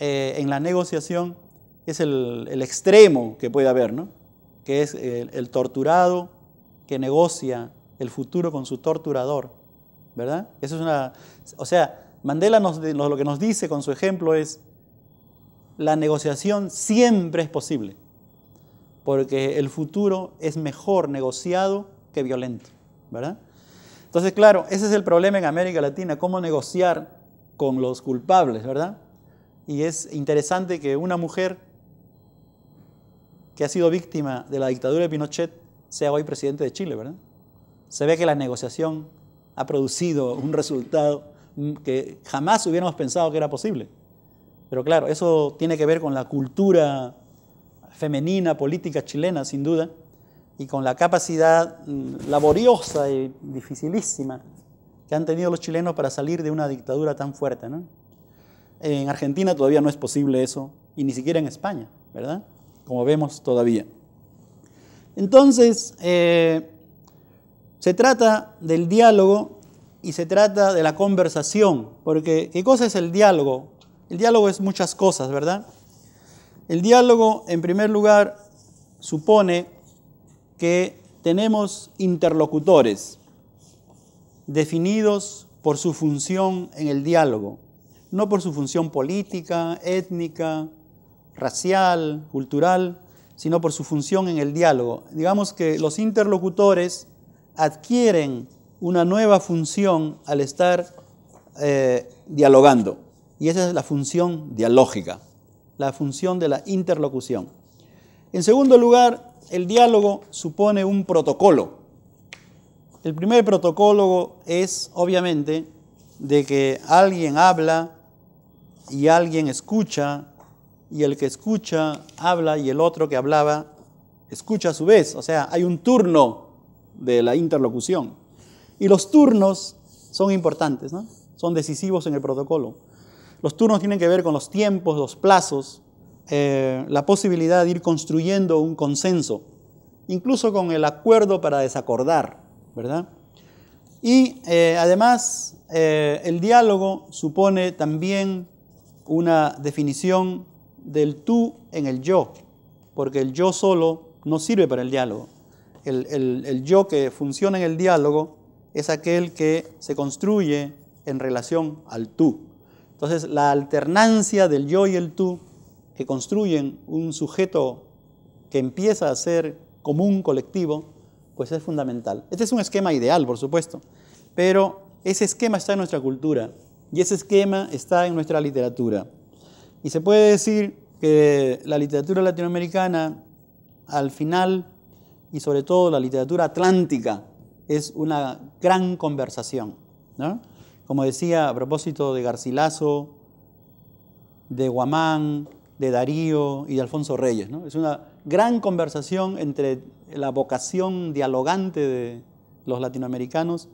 eh, en la negociación es el, extremo que puede haber, ¿no? Que es el torturado que negocia el futuro con su torturador, ¿verdad? Eso es una, o sea, Mandela lo que nos dice con su ejemplo es, la negociación siempre es posible, porque el futuro es mejor negociado que violento, ¿verdad? Entonces, claro, ese es el problema en América Latina, cómo negociar con los culpables, ¿verdad? Y es interesante que una mujer que ha sido víctima de la dictadura de Pinochet sea hoy presidente de Chile, ¿verdad? se ve que la negociación ha producido un resultado que jamás hubiéramos pensado que era posible. Pero claro, eso tiene que ver con la cultura femenina política chilena, sin duda, y con la capacidad mm, laboriosa y dificilísima que han tenido los chilenos para salir de una dictadura tan fuerte. En Argentina todavía no es posible eso, y ni siquiera en España, ¿verdad? Como vemos todavía. Entonces, eh, se trata del diálogo y se trata de la conversación, porque ¿qué cosa es el diálogo? El diálogo es muchas cosas, ¿verdad? El diálogo, en primer lugar, supone que tenemos interlocutores definidos por su función en el diálogo, no por su función política, étnica, racial, cultural, sino por su función en el diálogo. Digamos que los interlocutores adquieren una nueva función al estar eh, dialogando. Y esa es la función dialógica, la función de la interlocución. En segundo lugar, el diálogo supone un protocolo. El primer protocolo es, obviamente, de que alguien habla y alguien escucha, y el que escucha habla y el otro que hablaba escucha a su vez. O sea, hay un turno de la interlocución. Y los turnos son importantes, son decisivos en el protocolo. Los turnos tienen que ver con los tiempos, los plazos, eh, la posibilidad de ir construyendo un consenso, incluso con el acuerdo para desacordar, ¿verdad? Y eh, además, eh, el diálogo supone también una definición del tú en el yo, porque el yo solo no sirve para el diálogo el, yo que funciona en el diálogo es aquel que se construye en relación al tú. Entonces, la alternancia del yo y el tú que construyen un sujeto que empieza a ser común, colectivo, pues es fundamental. Este es un esquema ideal, por supuesto, pero ese esquema está en nuestra cultura y ese esquema está en nuestra literatura. Y se puede decir que la literatura latinoamericana al final y sobre todo la literatura atlántica es una gran conversación. Como decía a propósito de Garcilaso, de Guamán, de Darío y de Alfonso Reyes. Es una gran conversación entre la vocación dialogante de los latinoamericanos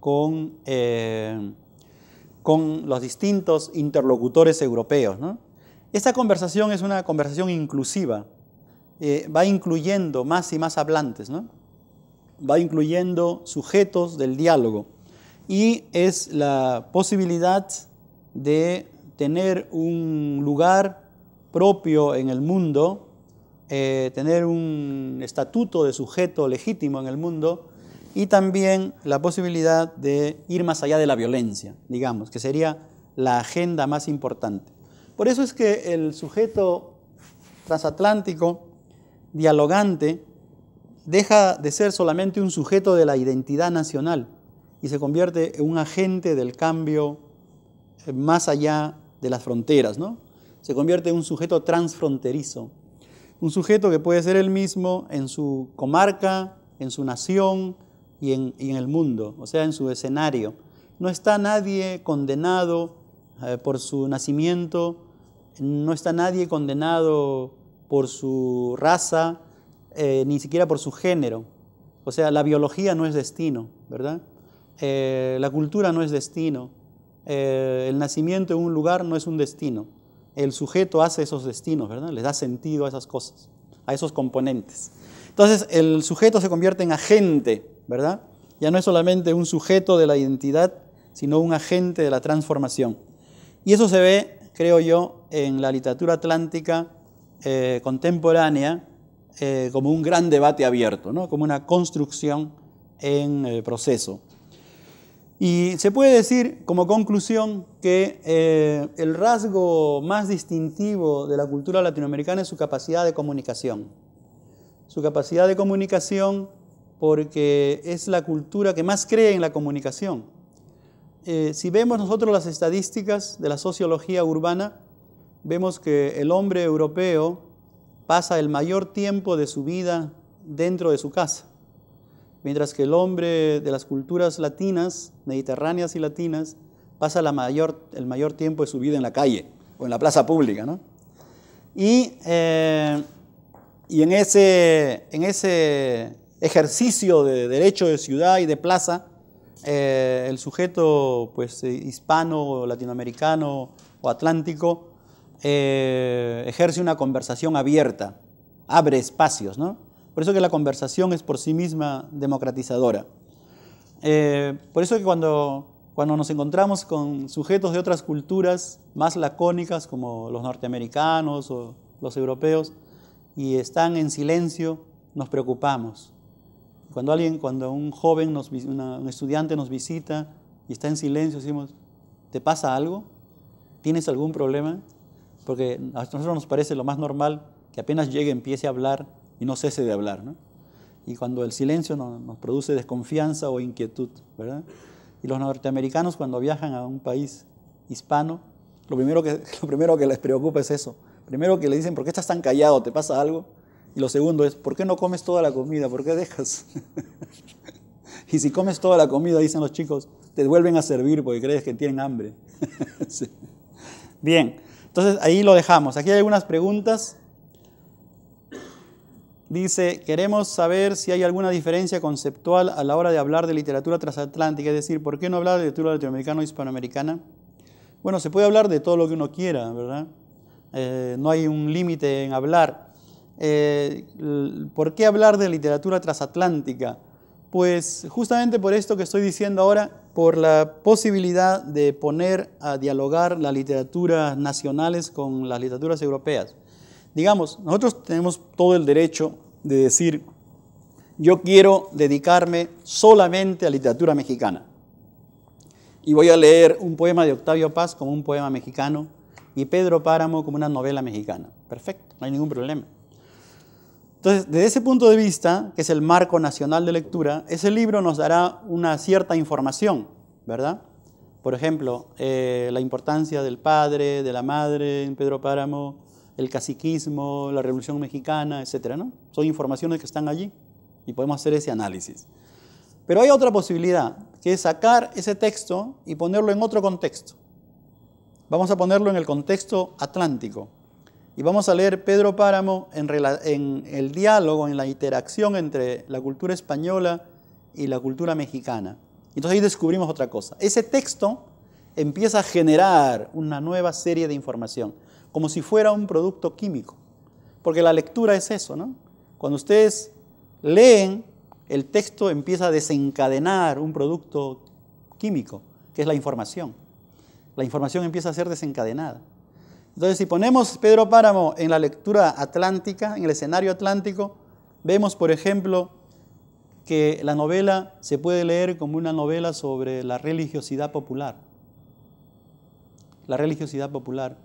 con, eh, con los distintos interlocutores europeos. ¿no? Esta conversación es una conversación inclusiva, eh, va incluyendo más y más hablantes, ¿no? va incluyendo sujetos del diálogo y es la posibilidad de tener un lugar propio en el mundo, eh, tener un estatuto de sujeto legítimo en el mundo y también la posibilidad de ir más allá de la violencia, digamos, que sería la agenda más importante. Por eso es que el sujeto transatlántico dialogante deja de ser solamente un sujeto de la identidad nacional y se convierte en un agente del cambio eh, más allá de las fronteras, ¿no? Se convierte en un sujeto transfronterizo, un sujeto que puede ser el mismo en su comarca, en su nación y en, el mundo, o sea, en su escenario. No está nadie condenado eh, por su nacimiento, no está nadie condenado por su raza, eh, ni siquiera por su género. O sea, la biología no es destino, ¿verdad? Eh, la cultura no es destino. Eh, el nacimiento en un lugar no es un destino. El sujeto hace esos destinos, ¿verdad? Les da sentido a esas cosas, a esos componentes. Entonces, el sujeto se convierte en agente, ¿verdad? Ya no es solamente un sujeto de la identidad, sino un agente de la transformación. Y eso se ve, creo yo, en la literatura atlántica eh, contemporánea eh, como un gran debate abierto, como una construcción en el proceso. Y se puede decir como conclusión que eh, el rasgo más distintivo de la cultura latinoamericana es su capacidad de comunicación. Su capacidad de comunicación porque es la cultura que más cree en la comunicación. si vemos nosotros las estadísticas de la sociología urbana, vemos que el hombre europeo pasa el mayor tiempo de su vida dentro de su casa, mientras que el hombre de las culturas latinas, mediterráneas y latinas, pasa el mayor tiempo de su vida en la calle o en la plaza pública. ¿no? Y, eh, y en, ese, en ese ejercicio de derecho de ciudad y de plaza, eh, el sujeto pues, hispano, latinoamericano o atlántico, eh, ejerce una conversación abierta, abre espacios, ¿no? Por eso que la conversación es por sí misma democratizadora. Eh, por eso que cuando, cuando nos encontramos con sujetos de otras culturas más lacónicas, como los norteamericanos o los europeos, y están en silencio, nos preocupamos. Cuando alguien, cuando un joven, un estudiante nos visita y está en silencio, decimos, ¿te pasa algo? ¿Tienes algún problema? porque a nosotros nos parece lo más normal que apenas llegue empiece a hablar y no cese de hablar. ¿no? Y cuando el silencio nos produce desconfianza o inquietud, ¿verdad? Y los norteamericanos cuando viajan a un país hispano, lo primero que, lo primero que les preocupa es eso. Primero que le dicen, ¿por qué estás tan callado? ¿Te pasa algo? Y lo segundo es, ¿por qué no comes toda la comida? ¿Por qué dejas? y si comes toda la comida, dicen los chicos, te vuelven a servir porque crees que tienen hambre. Bien. Entonces ahí lo dejamos. Aquí hay algunas preguntas. Dice, queremos saber si hay alguna diferencia conceptual a la hora de hablar de literatura transatlántica, es decir, ¿por qué no hablar de literatura latinoamericana o hispanoamericana? Bueno, se puede hablar de todo lo que uno quiera, ¿verdad? Eh, no hay un límite en hablar. Eh, ¿Por qué hablar de literatura transatlántica? Pues justamente por esto que estoy diciendo ahora, por la posibilidad de poner a dialogar las literaturas nacionales con las literaturas europeas. Digamos, nosotros tenemos todo el derecho de decir, yo quiero dedicarme solamente a literatura mexicana. Y voy a leer un poema de Octavio Paz como un poema mexicano y Pedro Páramo como una novela mexicana. Perfecto, no hay ningún problema. Entonces, desde ese punto de vista, que es el marco nacional de lectura, ese libro nos dará una cierta información, ¿verdad? Por ejemplo, eh, la importancia del padre, de la madre en Pedro Páramo, el caciquismo, la Revolución Mexicana, etc. Son informaciones que están allí y podemos hacer ese análisis. Pero hay otra posibilidad, que es sacar ese texto y ponerlo en otro contexto. Vamos a ponerlo en el contexto atlántico, y vamos a leer Pedro Páramo en, el diálogo, en la interacción entre la cultura española y la cultura mexicana. Entonces ahí descubrimos otra cosa. Ese texto empieza a generar una nueva serie de información, como si fuera un producto químico. Porque la lectura es eso, ¿no? Cuando ustedes leen, el texto empieza a desencadenar un producto químico, que es la información. La información empieza a ser desencadenada. Entonces, si ponemos Pedro Páramo en la lectura atlántica, en el escenario atlántico, vemos, por ejemplo, que la novela se puede leer como una novela sobre la religiosidad popular. La religiosidad popular,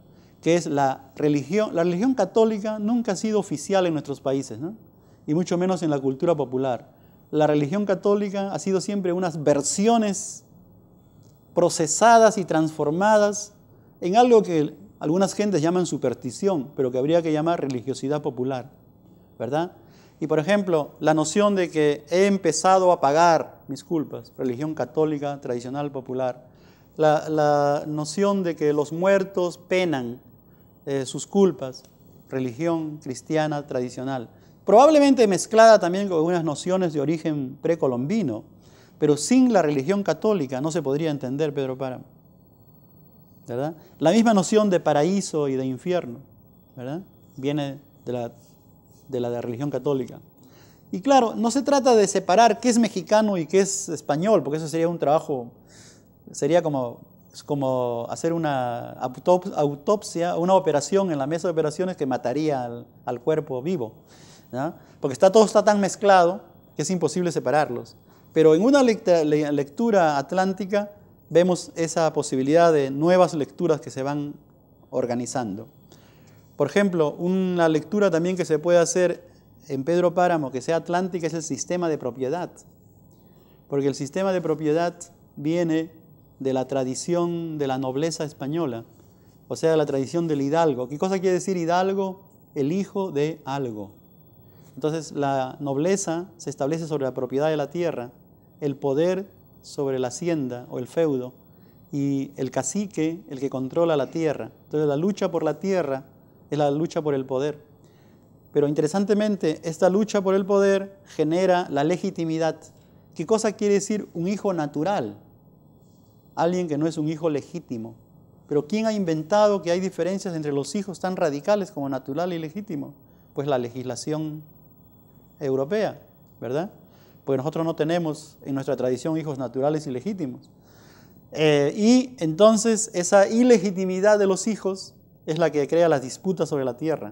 que es la religión. La religión católica nunca ha sido oficial en nuestros países, y mucho menos en la cultura popular. La religión católica ha sido siempre unas versiones procesadas y transformadas en algo que algunas gentes llaman superstición, pero que habría que llamar religiosidad popular, ¿verdad? Y por ejemplo, la noción de que he empezado a pagar mis culpas, religión católica tradicional popular, la, noción de que los muertos penan eh, sus culpas, religión cristiana tradicional, probablemente mezclada también con algunas nociones de origen precolombino, pero sin la religión católica no se podría entender Pedro Páramo. La misma noción de paraíso y de infierno, Viene de la, de la, religión católica. Y claro, no se trata de separar qué es mexicano y qué es español, porque eso sería un trabajo, sería como, como hacer una autopsia, una operación en la mesa de operaciones que mataría al, al cuerpo vivo, porque está, todo está tan mezclado que es imposible separarlos. Pero en una lectura atlántica vemos esa posibilidad de nuevas lecturas que se van organizando. Por ejemplo, una lectura también que se puede hacer en Pedro Páramo, que sea atlántica, es el sistema de propiedad. Porque el sistema de propiedad viene de la tradición de la nobleza española, o sea, la tradición del hidalgo. ¿Qué cosa quiere decir hidalgo? El hijo de algo. Entonces, la nobleza se establece sobre la propiedad de la tierra, el poder sobre la hacienda o el feudo y el cacique el que controla la tierra. Entonces la lucha por la tierra es la lucha por el poder. Pero interesantemente, esta lucha por el poder genera la legitimidad. ¿Qué cosa quiere decir un hijo natural? Alguien que no es un hijo legítimo. Pero ¿quién ha inventado que hay diferencias entre los hijos tan radicales como natural y legítimo? Pues la legislación europea, ¿verdad? porque nosotros no tenemos en nuestra tradición hijos naturales y legítimos. Eh, y entonces esa ilegitimidad de los hijos es la que crea las disputas sobre la tierra.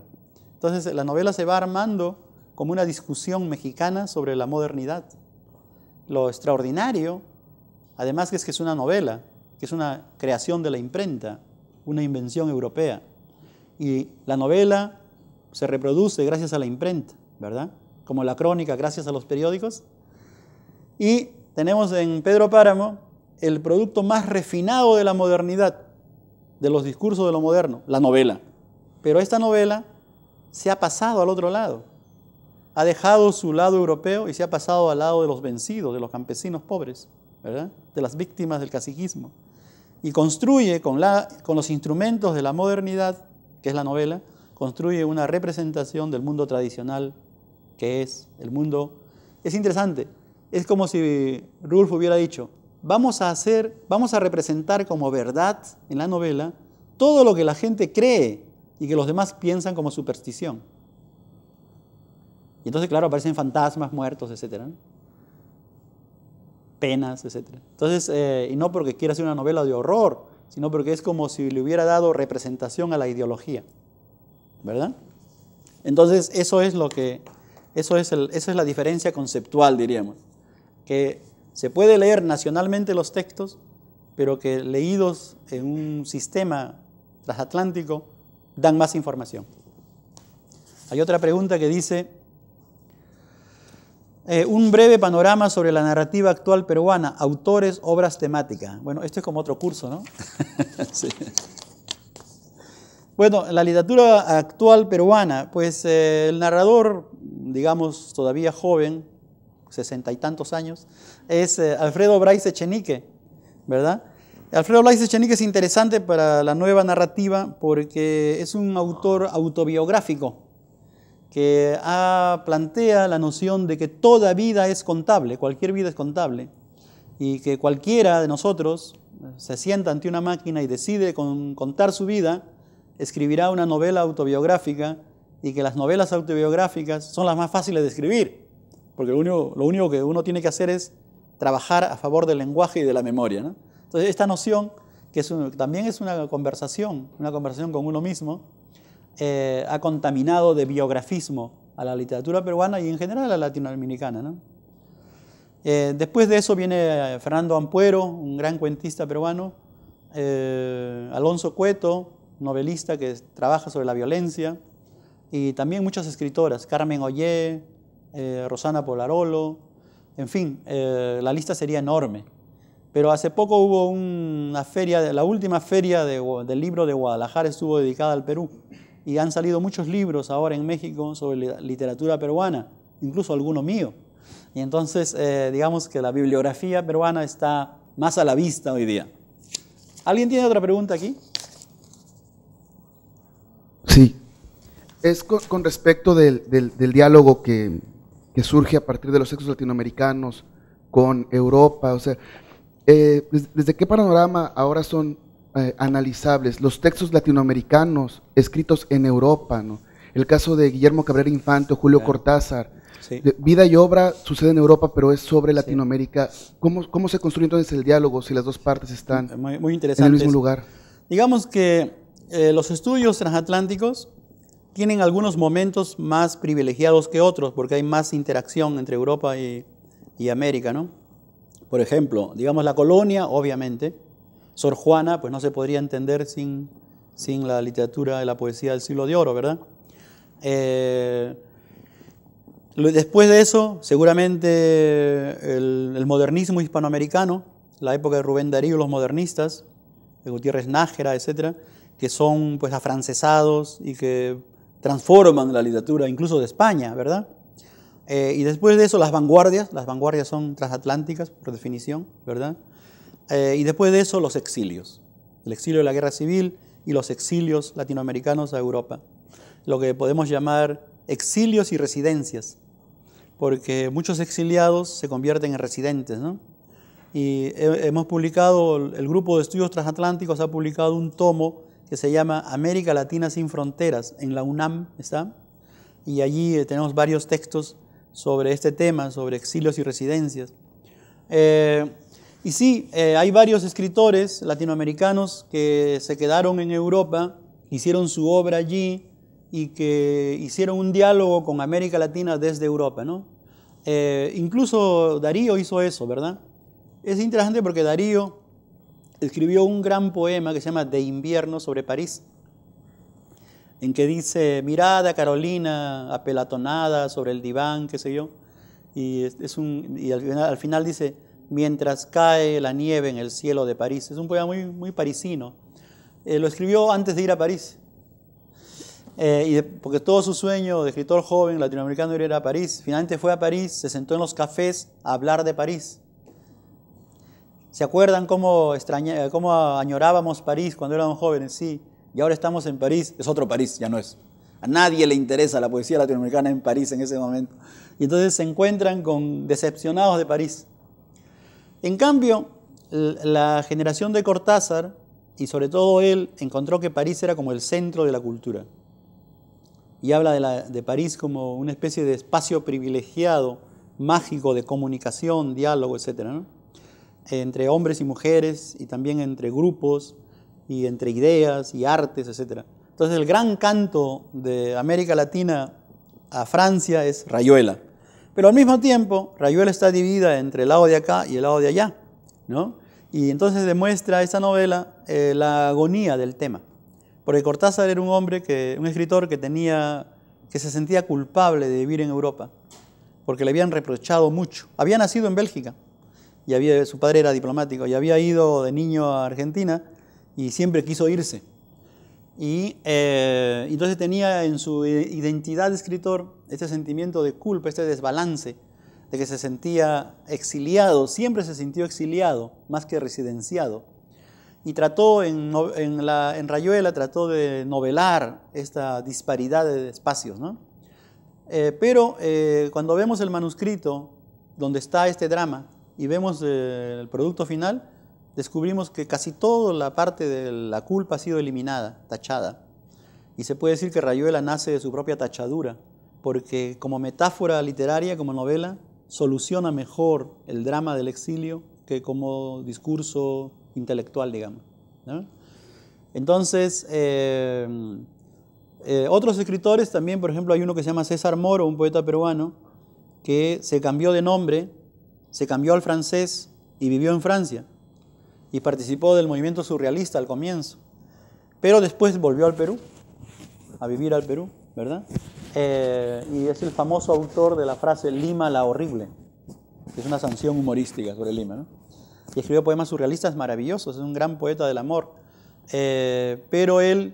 Entonces la novela se va armando como una discusión mexicana sobre la modernidad. Lo extraordinario, además que es que es una novela, que es una creación de la imprenta, una invención europea. Y la novela se reproduce gracias a la imprenta, ¿verdad? Como la crónica gracias a los periódicos, y tenemos en Pedro Páramo el producto más refinado de la modernidad, de los discursos de lo moderno, la novela. Pero esta novela se ha pasado al otro lado. Ha dejado su lado europeo y se ha pasado al lado de los vencidos, de los campesinos pobres, de las víctimas del caciquismo. Y construye con, con los instrumentos de la modernidad, que es la novela, construye una representación del mundo tradicional, que es el mundo... Es interesante, es como si Rulf hubiera dicho, vamos a hacer, vamos a representar como verdad en la novela todo lo que la gente cree y que los demás piensan como superstición. Y entonces, claro, aparecen fantasmas, muertos, etc. Penas, etc. Entonces, eh, y no porque quiera hacer una novela de horror, sino porque es como si le hubiera dado representación a la ideología. ¿Verdad? Entonces, eso es lo que, eso es esa es la diferencia conceptual, diríamos que se puede leer nacionalmente los textos, pero que leídos en un sistema transatlántico dan más información. Hay otra pregunta que dice, eh, un breve panorama sobre la narrativa actual peruana, autores, obras temáticas. Bueno, esto es como otro curso, ¿no? Bueno, la literatura actual peruana, pues eh, el narrador, digamos, todavía joven, sesenta y tantos años, es eh, Alfredo Bryce Echenique, ¿verdad? Alfredo Bryce Echenique es interesante para la nueva narrativa porque es un autor autobiográfico que ah, plantea la noción de que toda vida es contable, cualquier vida es contable, y que cualquiera de nosotros eh, se sienta ante una máquina y decide contar su vida, escribirá una novela autobiográfica y que las novelas autobiográficas son las más fáciles de escribir, porque lo único, que uno tiene que hacer es trabajar a favor del lenguaje y de la memoria. ¿no? Entonces, esta noción, que es también es una conversación, una conversación con uno mismo, eh, ha contaminado de biografismo a la literatura peruana y en general a la latinoamericana. ¿no? Eh, después de eso viene Fernando Ampuero, un gran cuentista peruano, eh, Alonso Cueto, novelista que trabaja sobre la violencia, y también muchas escritoras, Carmen Ollé, eh, Rosana Polarolo, en fin, eh, la lista sería enorme. Pero hace poco hubo una feria, la última feria del libro de Guadalajara estuvo dedicada al Perú y han salido muchos libros ahora en México sobre literatura peruana, incluso alguno mío. Y entonces, eh, digamos que la bibliografía peruana está más a la vista hoy día. ¿Alguien tiene otra pregunta aquí? Sí. Es con, respecto del diálogo que, que surge a partir de los sexos latinoamericanos con Europa, o sea, eh, desde, qué panorama ahora son eh, analizables los textos latinoamericanos escritos en Europa, ¿no? El caso de Guillermo Cabrera Infante o Julio Cortázar. Vida y obra sucede en Europa, pero es sobre Latinoamérica. ¿Cómo, ¿Cómo, se construye entonces el diálogo si las dos partes están muy, en el mismo lugar? Digamos que eh, los estudios transatlánticos tienen algunos momentos más privilegiados que otros porque hay más interacción entre Europa y, América, ¿no? Por ejemplo, digamos la colonia, obviamente. Sor Juana, pues no se podría entender sin, sin la literatura y la poesía del siglo de oro, ¿verdad? Eh, después de eso, seguramente el, modernismo hispanoamericano, la época de Rubén Darío, los modernistas, de Gutiérrez Nájera, etcétera, que son pues afrancesados y que transforman la literatura, incluso de España, ¿verdad? Eh, y después de eso, las vanguardias, las vanguardias son transatlánticas, por definición, ¿verdad? Eh, y después de eso, los exilios, el exilio de la guerra civil y los exilios latinoamericanos a Europa, lo que podemos llamar exilios y residencias, porque muchos exiliados se convierten en residentes, ¿no? Y hemos publicado, el grupo de estudios transatlánticos ha publicado un tomo que se llama América Latina sin fronteras en la UNAM, ¿está? Y allí eh, tenemos varios textos sobre este tema, sobre exilios y residencias. Eh, y sí, eh, hay varios escritores latinoamericanos que se quedaron en Europa, hicieron su obra allí y que hicieron un diálogo con América Latina desde Europa, ¿no? incluso Darío hizo eso, ¿verdad? Es interesante porque Darío escribió un gran poema que se llama De invierno sobre París, en que dice, mirada Carolina apelatonada sobre el diván, qué sé yo, y, es un, al, final, dice, mientras cae la nieve en el cielo de París. Es un poema muy, muy parisino. Eh, lo escribió antes de ir a París, eh, y porque todo su sueño de escritor joven latinoamericano era ir a París. Finalmente fue a París, se sentó en los cafés a hablar de París. ¿Se acuerdan cómo, añorábamos París cuando éramos jóvenes? Sí, y ahora estamos en París, es otro París, ya no es. A nadie le interesa la poesía latinoamericana en París en ese momento. Y entonces se encuentran con decepcionados de París. En cambio, la generación de Cortázar, y sobre todo él, encontró que París era como el centro de la cultura. Y habla de, de París como una especie de espacio privilegiado, mágico, de comunicación, diálogo, etcétera, ¿no? entre hombres y mujeres y también entre grupos y entre ideas y artes, etc. Entonces el gran canto de América Latina a Francia es Rayuela. Pero al mismo tiempo, Rayuela está dividida entre el lado de acá y el lado de allá, ¿no? Y entonces demuestra esa novela eh, la agonía del tema. Porque Cortázar era un hombre, que, un escritor que, tenía, que se sentía culpable de vivir en Europa, porque le habían reprochado mucho. Había nacido en Bélgica, y había, su padre era diplomático, y había ido de niño a Argentina y siempre quiso irse. Y eh, entonces tenía en su identidad de escritor este sentimiento de culpa, este desbalance, de que se sentía exiliado, siempre se sintió exiliado, más que residenciado. Y trató en, Rayuela, trató de novelar esta disparidad de espacios. Eh, pero eh, cuando vemos el manuscrito donde está este drama, y vemos eh, el producto final, descubrimos que casi toda la parte de la culpa ha sido eliminada, tachada. Y se puede decir que Rayuela nace de su propia tachadura, porque como metáfora literaria, como novela, soluciona mejor el drama del exilio que como discurso intelectual, digamos. Entonces, eh, eh, otros escritores también, por ejemplo, hay uno que se llama César Moro, un poeta peruano, que se cambió de nombre se cambió al francés y vivió en Francia y participó del movimiento surrealista al comienzo, pero después volvió al Perú, a vivir al Perú, ¿verdad? Eh, y es el famoso autor de la frase Lima la horrible, que es una sanción humorística sobre Lima, ¿no? Y escribió poemas surrealistas maravillosos, es un gran poeta del amor, eh, pero él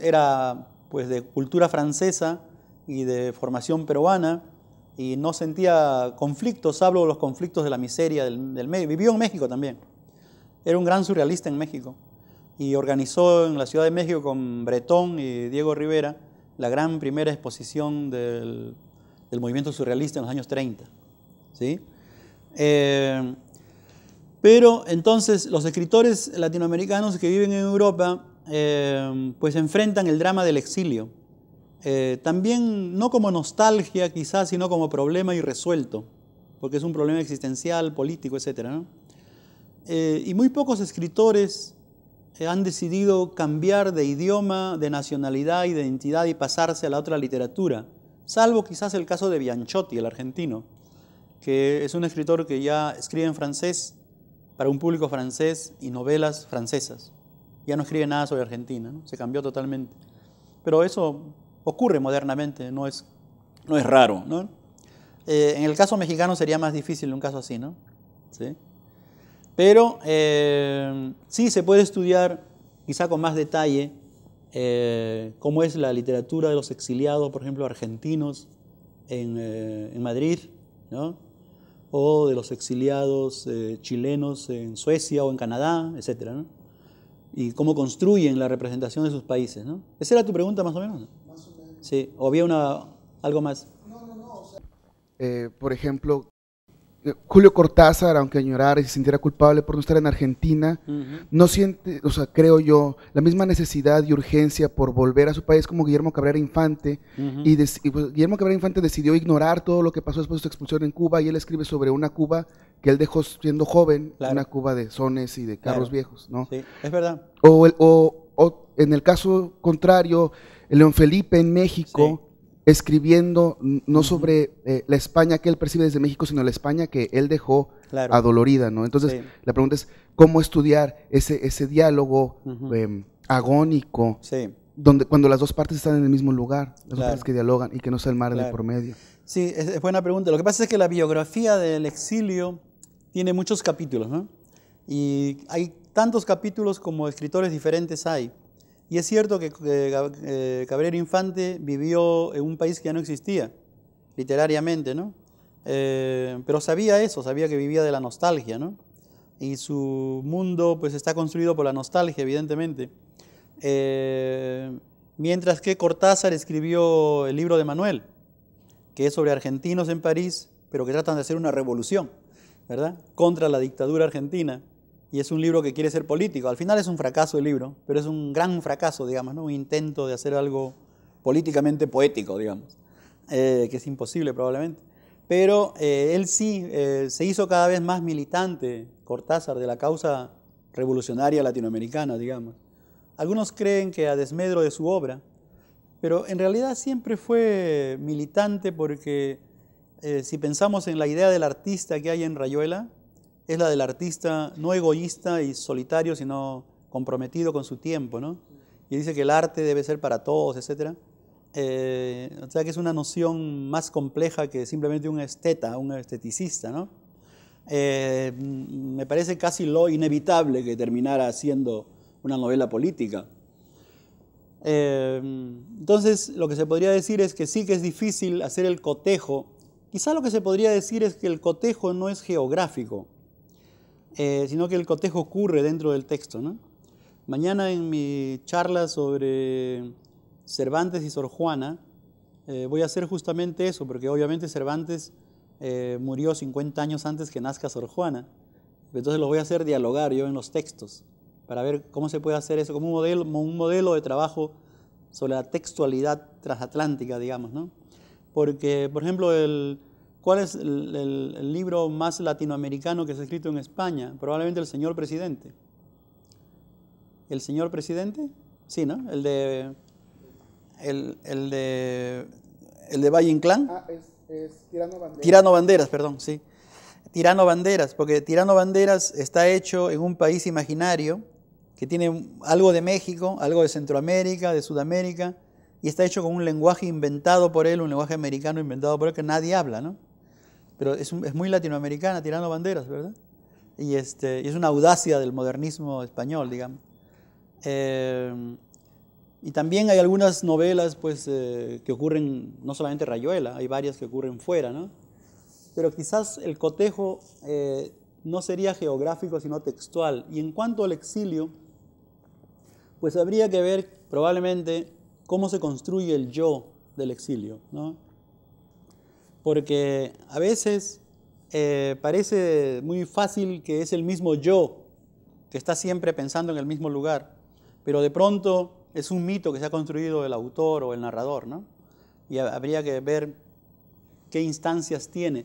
era pues de cultura francesa y de formación peruana, y no sentía conflictos, hablo de los conflictos de la miseria del, medio. Vivió en México también. Era un gran surrealista en México y organizó en la Ciudad de México con Bretón y Diego Rivera la gran primera exposición del, movimiento surrealista en los años 30. ¿sí? Eh, pero entonces los escritores latinoamericanos que viven en Europa eh, pues enfrentan el drama del exilio eh, también no como nostalgia quizás, sino como problema irresuelto, porque es un problema existencial, político, etc. Eh, y muy pocos escritores eh, han decidido cambiar de idioma, de nacionalidad y de identidad y pasarse a la otra literatura, salvo quizás el caso de Bianchotti, el argentino, que es un escritor que ya escribe en francés para un público francés y novelas francesas. Ya no escribe nada sobre Argentina, se cambió totalmente. Pero eso ocurre modernamente, no es, no es raro. Eh, en el caso mexicano sería más difícil un caso así, ¿no? ¿Sí? Pero eh, sí se puede estudiar quizá con más detalle eh, cómo es la literatura de los exiliados, por ejemplo, argentinos en, Madrid, o de los exiliados chilenos en Suecia o en Canadá, etc. Y cómo construyen la representación de sus países. ¿no? Esa era tu pregunta más o menos. Sí, o había una, algo más. Eh, por ejemplo, eh, Julio Cortázar, aunque añorara y se sintiera culpable por no estar en Argentina, no siente, o sea, creo yo, la misma necesidad y urgencia por volver a su país como Guillermo Cabrera Infante. y, pues, Guillermo Cabrera Infante decidió ignorar todo lo que pasó después de su expulsión en Cuba y él escribe sobre una Cuba que él dejó siendo joven, una Cuba de sones y de carros viejos, ¿no? Sí, es verdad. o en el caso contrario, León Felipe en México, escribiendo no sobre eh, la España que él percibe desde México, sino la España que él dejó adolorida, ¿no? Entonces, la pregunta es, ¿cómo estudiar ese, ese diálogo em, agónico? Donde, cuando las dos partes están en el mismo lugar, las dos partes que dialogan y que no sea el mar el Sí, es, buena pregunta. Lo que pasa es que la biografía del exilio tiene muchos capítulos, ¿no? Y hay tantos capítulos como escritores diferentes hay. Y es cierto que eh, Cabrero Infante vivió en un país que ya no existía, literariamente, ¿no? Eh, pero sabía eso, sabía que vivía de la nostalgia, Y su mundo, pues, está construido por la nostalgia, evidentemente. Eh, mientras que Cortázar escribió el libro de Manuel, que es sobre argentinos en París, pero que tratan de hacer una revolución, ¿verdad? Contra la dictadura argentina y es un libro que quiere ser político. Al final es un fracaso el libro, pero es un gran fracaso, digamos, ¿no? un intento de hacer algo políticamente poético, digamos, eh, que es imposible probablemente. Pero eh, él sí eh, se hizo cada vez más militante, Cortázar, de la causa revolucionaria latinoamericana, digamos. Algunos creen que a desmedro de su obra, pero en realidad siempre fue militante porque si pensamos en la idea del artista que hay en Rayuela, es la del artista no egoísta y solitario, sino comprometido con su tiempo, ¿no? Y dice que el arte debe ser para todos, etc. Eh, o sea que es una noción más compleja que simplemente un esteta, un esteticista, ¿no? Eh, me parece casi lo inevitable que terminara siendo una novela política. Eh, entonces, lo que se podría decir es que sí que es difícil hacer el cotejo. Quizá lo que se podría decir es que el cotejo no es geográfico, eh, sino que el cotejo ocurre dentro del texto. Mañana en mi charla sobre Cervantes y Sor Juana, eh, voy a hacer justamente eso, porque obviamente Cervantes eh, murió 50 años antes que nazca Sor Juana. Entonces lo voy a hacer dialogar yo en los textos, para ver cómo se puede hacer eso, como un modelo, un modelo de trabajo sobre la textualidad transatlántica, digamos, ¿no? Porque, por ejemplo, el, ¿Cuál es el, libro más latinoamericano que se ha escrito en España? Probablemente El Señor Presidente. ¿El Señor Presidente? Sí, ¿no? El de. El, el de. El de Valle Inclán. Ah, es, es Tirano Banderas. Tirano Banderas, perdón, sí. Tirano Banderas, porque Tirano Banderas está hecho en un país imaginario que tiene algo de México, algo de Centroamérica, de Sudamérica, y está hecho con un lenguaje inventado por él, un lenguaje americano inventado por él que nadie habla, ¿no? pero es, muy latinoamericana, tirando banderas, ¿verdad? Este, y, es una audacia del modernismo español, digamos. Eh, y también hay algunas novelas pues, eh, que ocurren, no solamente Rayuela, hay varias que ocurren fuera, ¿no? Pero quizás el cotejo eh, no sería geográfico, sino textual. Y en cuanto al exilio, pues habría que ver probablemente cómo se construye el yo del exilio, ¿no? porque a veces eh, parece muy fácil que es el mismo yo que está siempre pensando en el mismo lugar, pero de pronto es un mito que se ha construido el autor o el narrador, ¿no? Y habría que ver qué instancias tiene.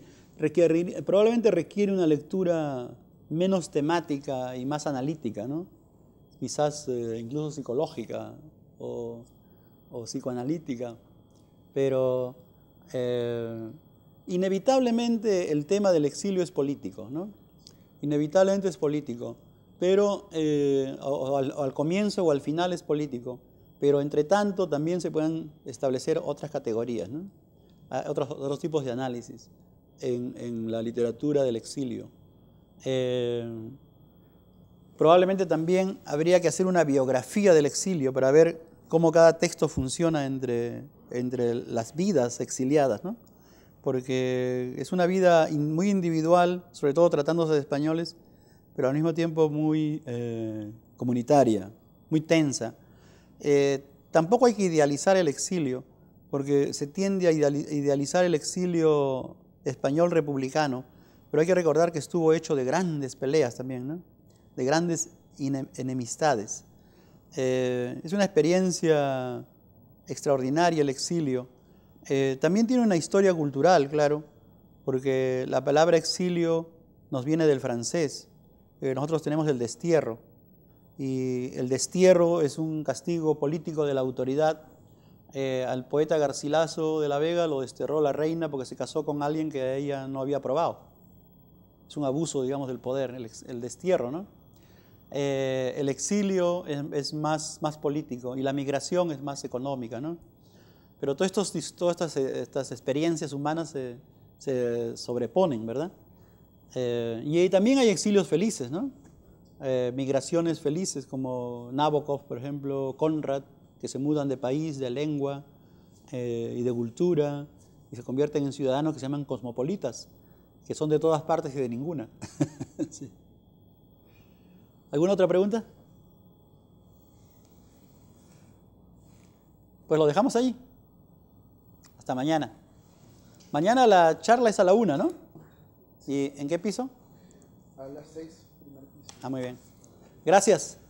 probablemente requiere una lectura menos temática y más analítica, ¿no? quizás eh, incluso psicológica o, o psicoanalítica, pero eh, Inevitablemente el tema del exilio es político, ¿no? Inevitablemente es político, pero eh, al, comienzo o al final es político, pero entre tanto también se pueden establecer otras categorías, ah, otros, tipos de análisis en, la literatura del exilio. Eh, probablemente también habría que hacer una biografía del exilio para ver cómo cada texto funciona entre, entre las vidas exiliadas, ¿no? porque es una vida muy individual, sobre todo tratándose de españoles, pero al mismo tiempo muy eh, comunitaria, muy tensa. Eh, tampoco hay que idealizar el exilio, porque se tiende a idealizar el exilio español republicano, pero hay que recordar que estuvo hecho de grandes peleas también, de grandes enemistades. Eh, es una experiencia extraordinaria el exilio, eh, también tiene una historia cultural, claro, porque la palabra exilio nos viene del francés. Eh, nosotros tenemos el destierro y el destierro es un castigo político de la autoridad. Eh, al poeta Garcilaso de la Vega lo desterró la reina porque se casó con alguien que ella no había probado. Es un abuso, digamos, del poder, el, destierro, ¿no? el exilio es, más, más político y la migración es más económica, ¿no? Pero todas eh, estas, experiencias humanas se, sobreponen, ¿verdad? Eh, y y también hay exilios felices, ¿no? Eh, migraciones felices como Nabokov, por ejemplo, Conrad, que se mudan de país, de lengua y de cultura y se convierten en ciudadanos que se llaman cosmopolitas, que son de todas partes y de ninguna. sí. ¿Alguna otra pregunta? Pues lo dejamos ahí. Hasta mañana. Mañana la charla es a la una, ¿no? ¿Y en qué piso? A las seis. Ah, muy bien. Gracias.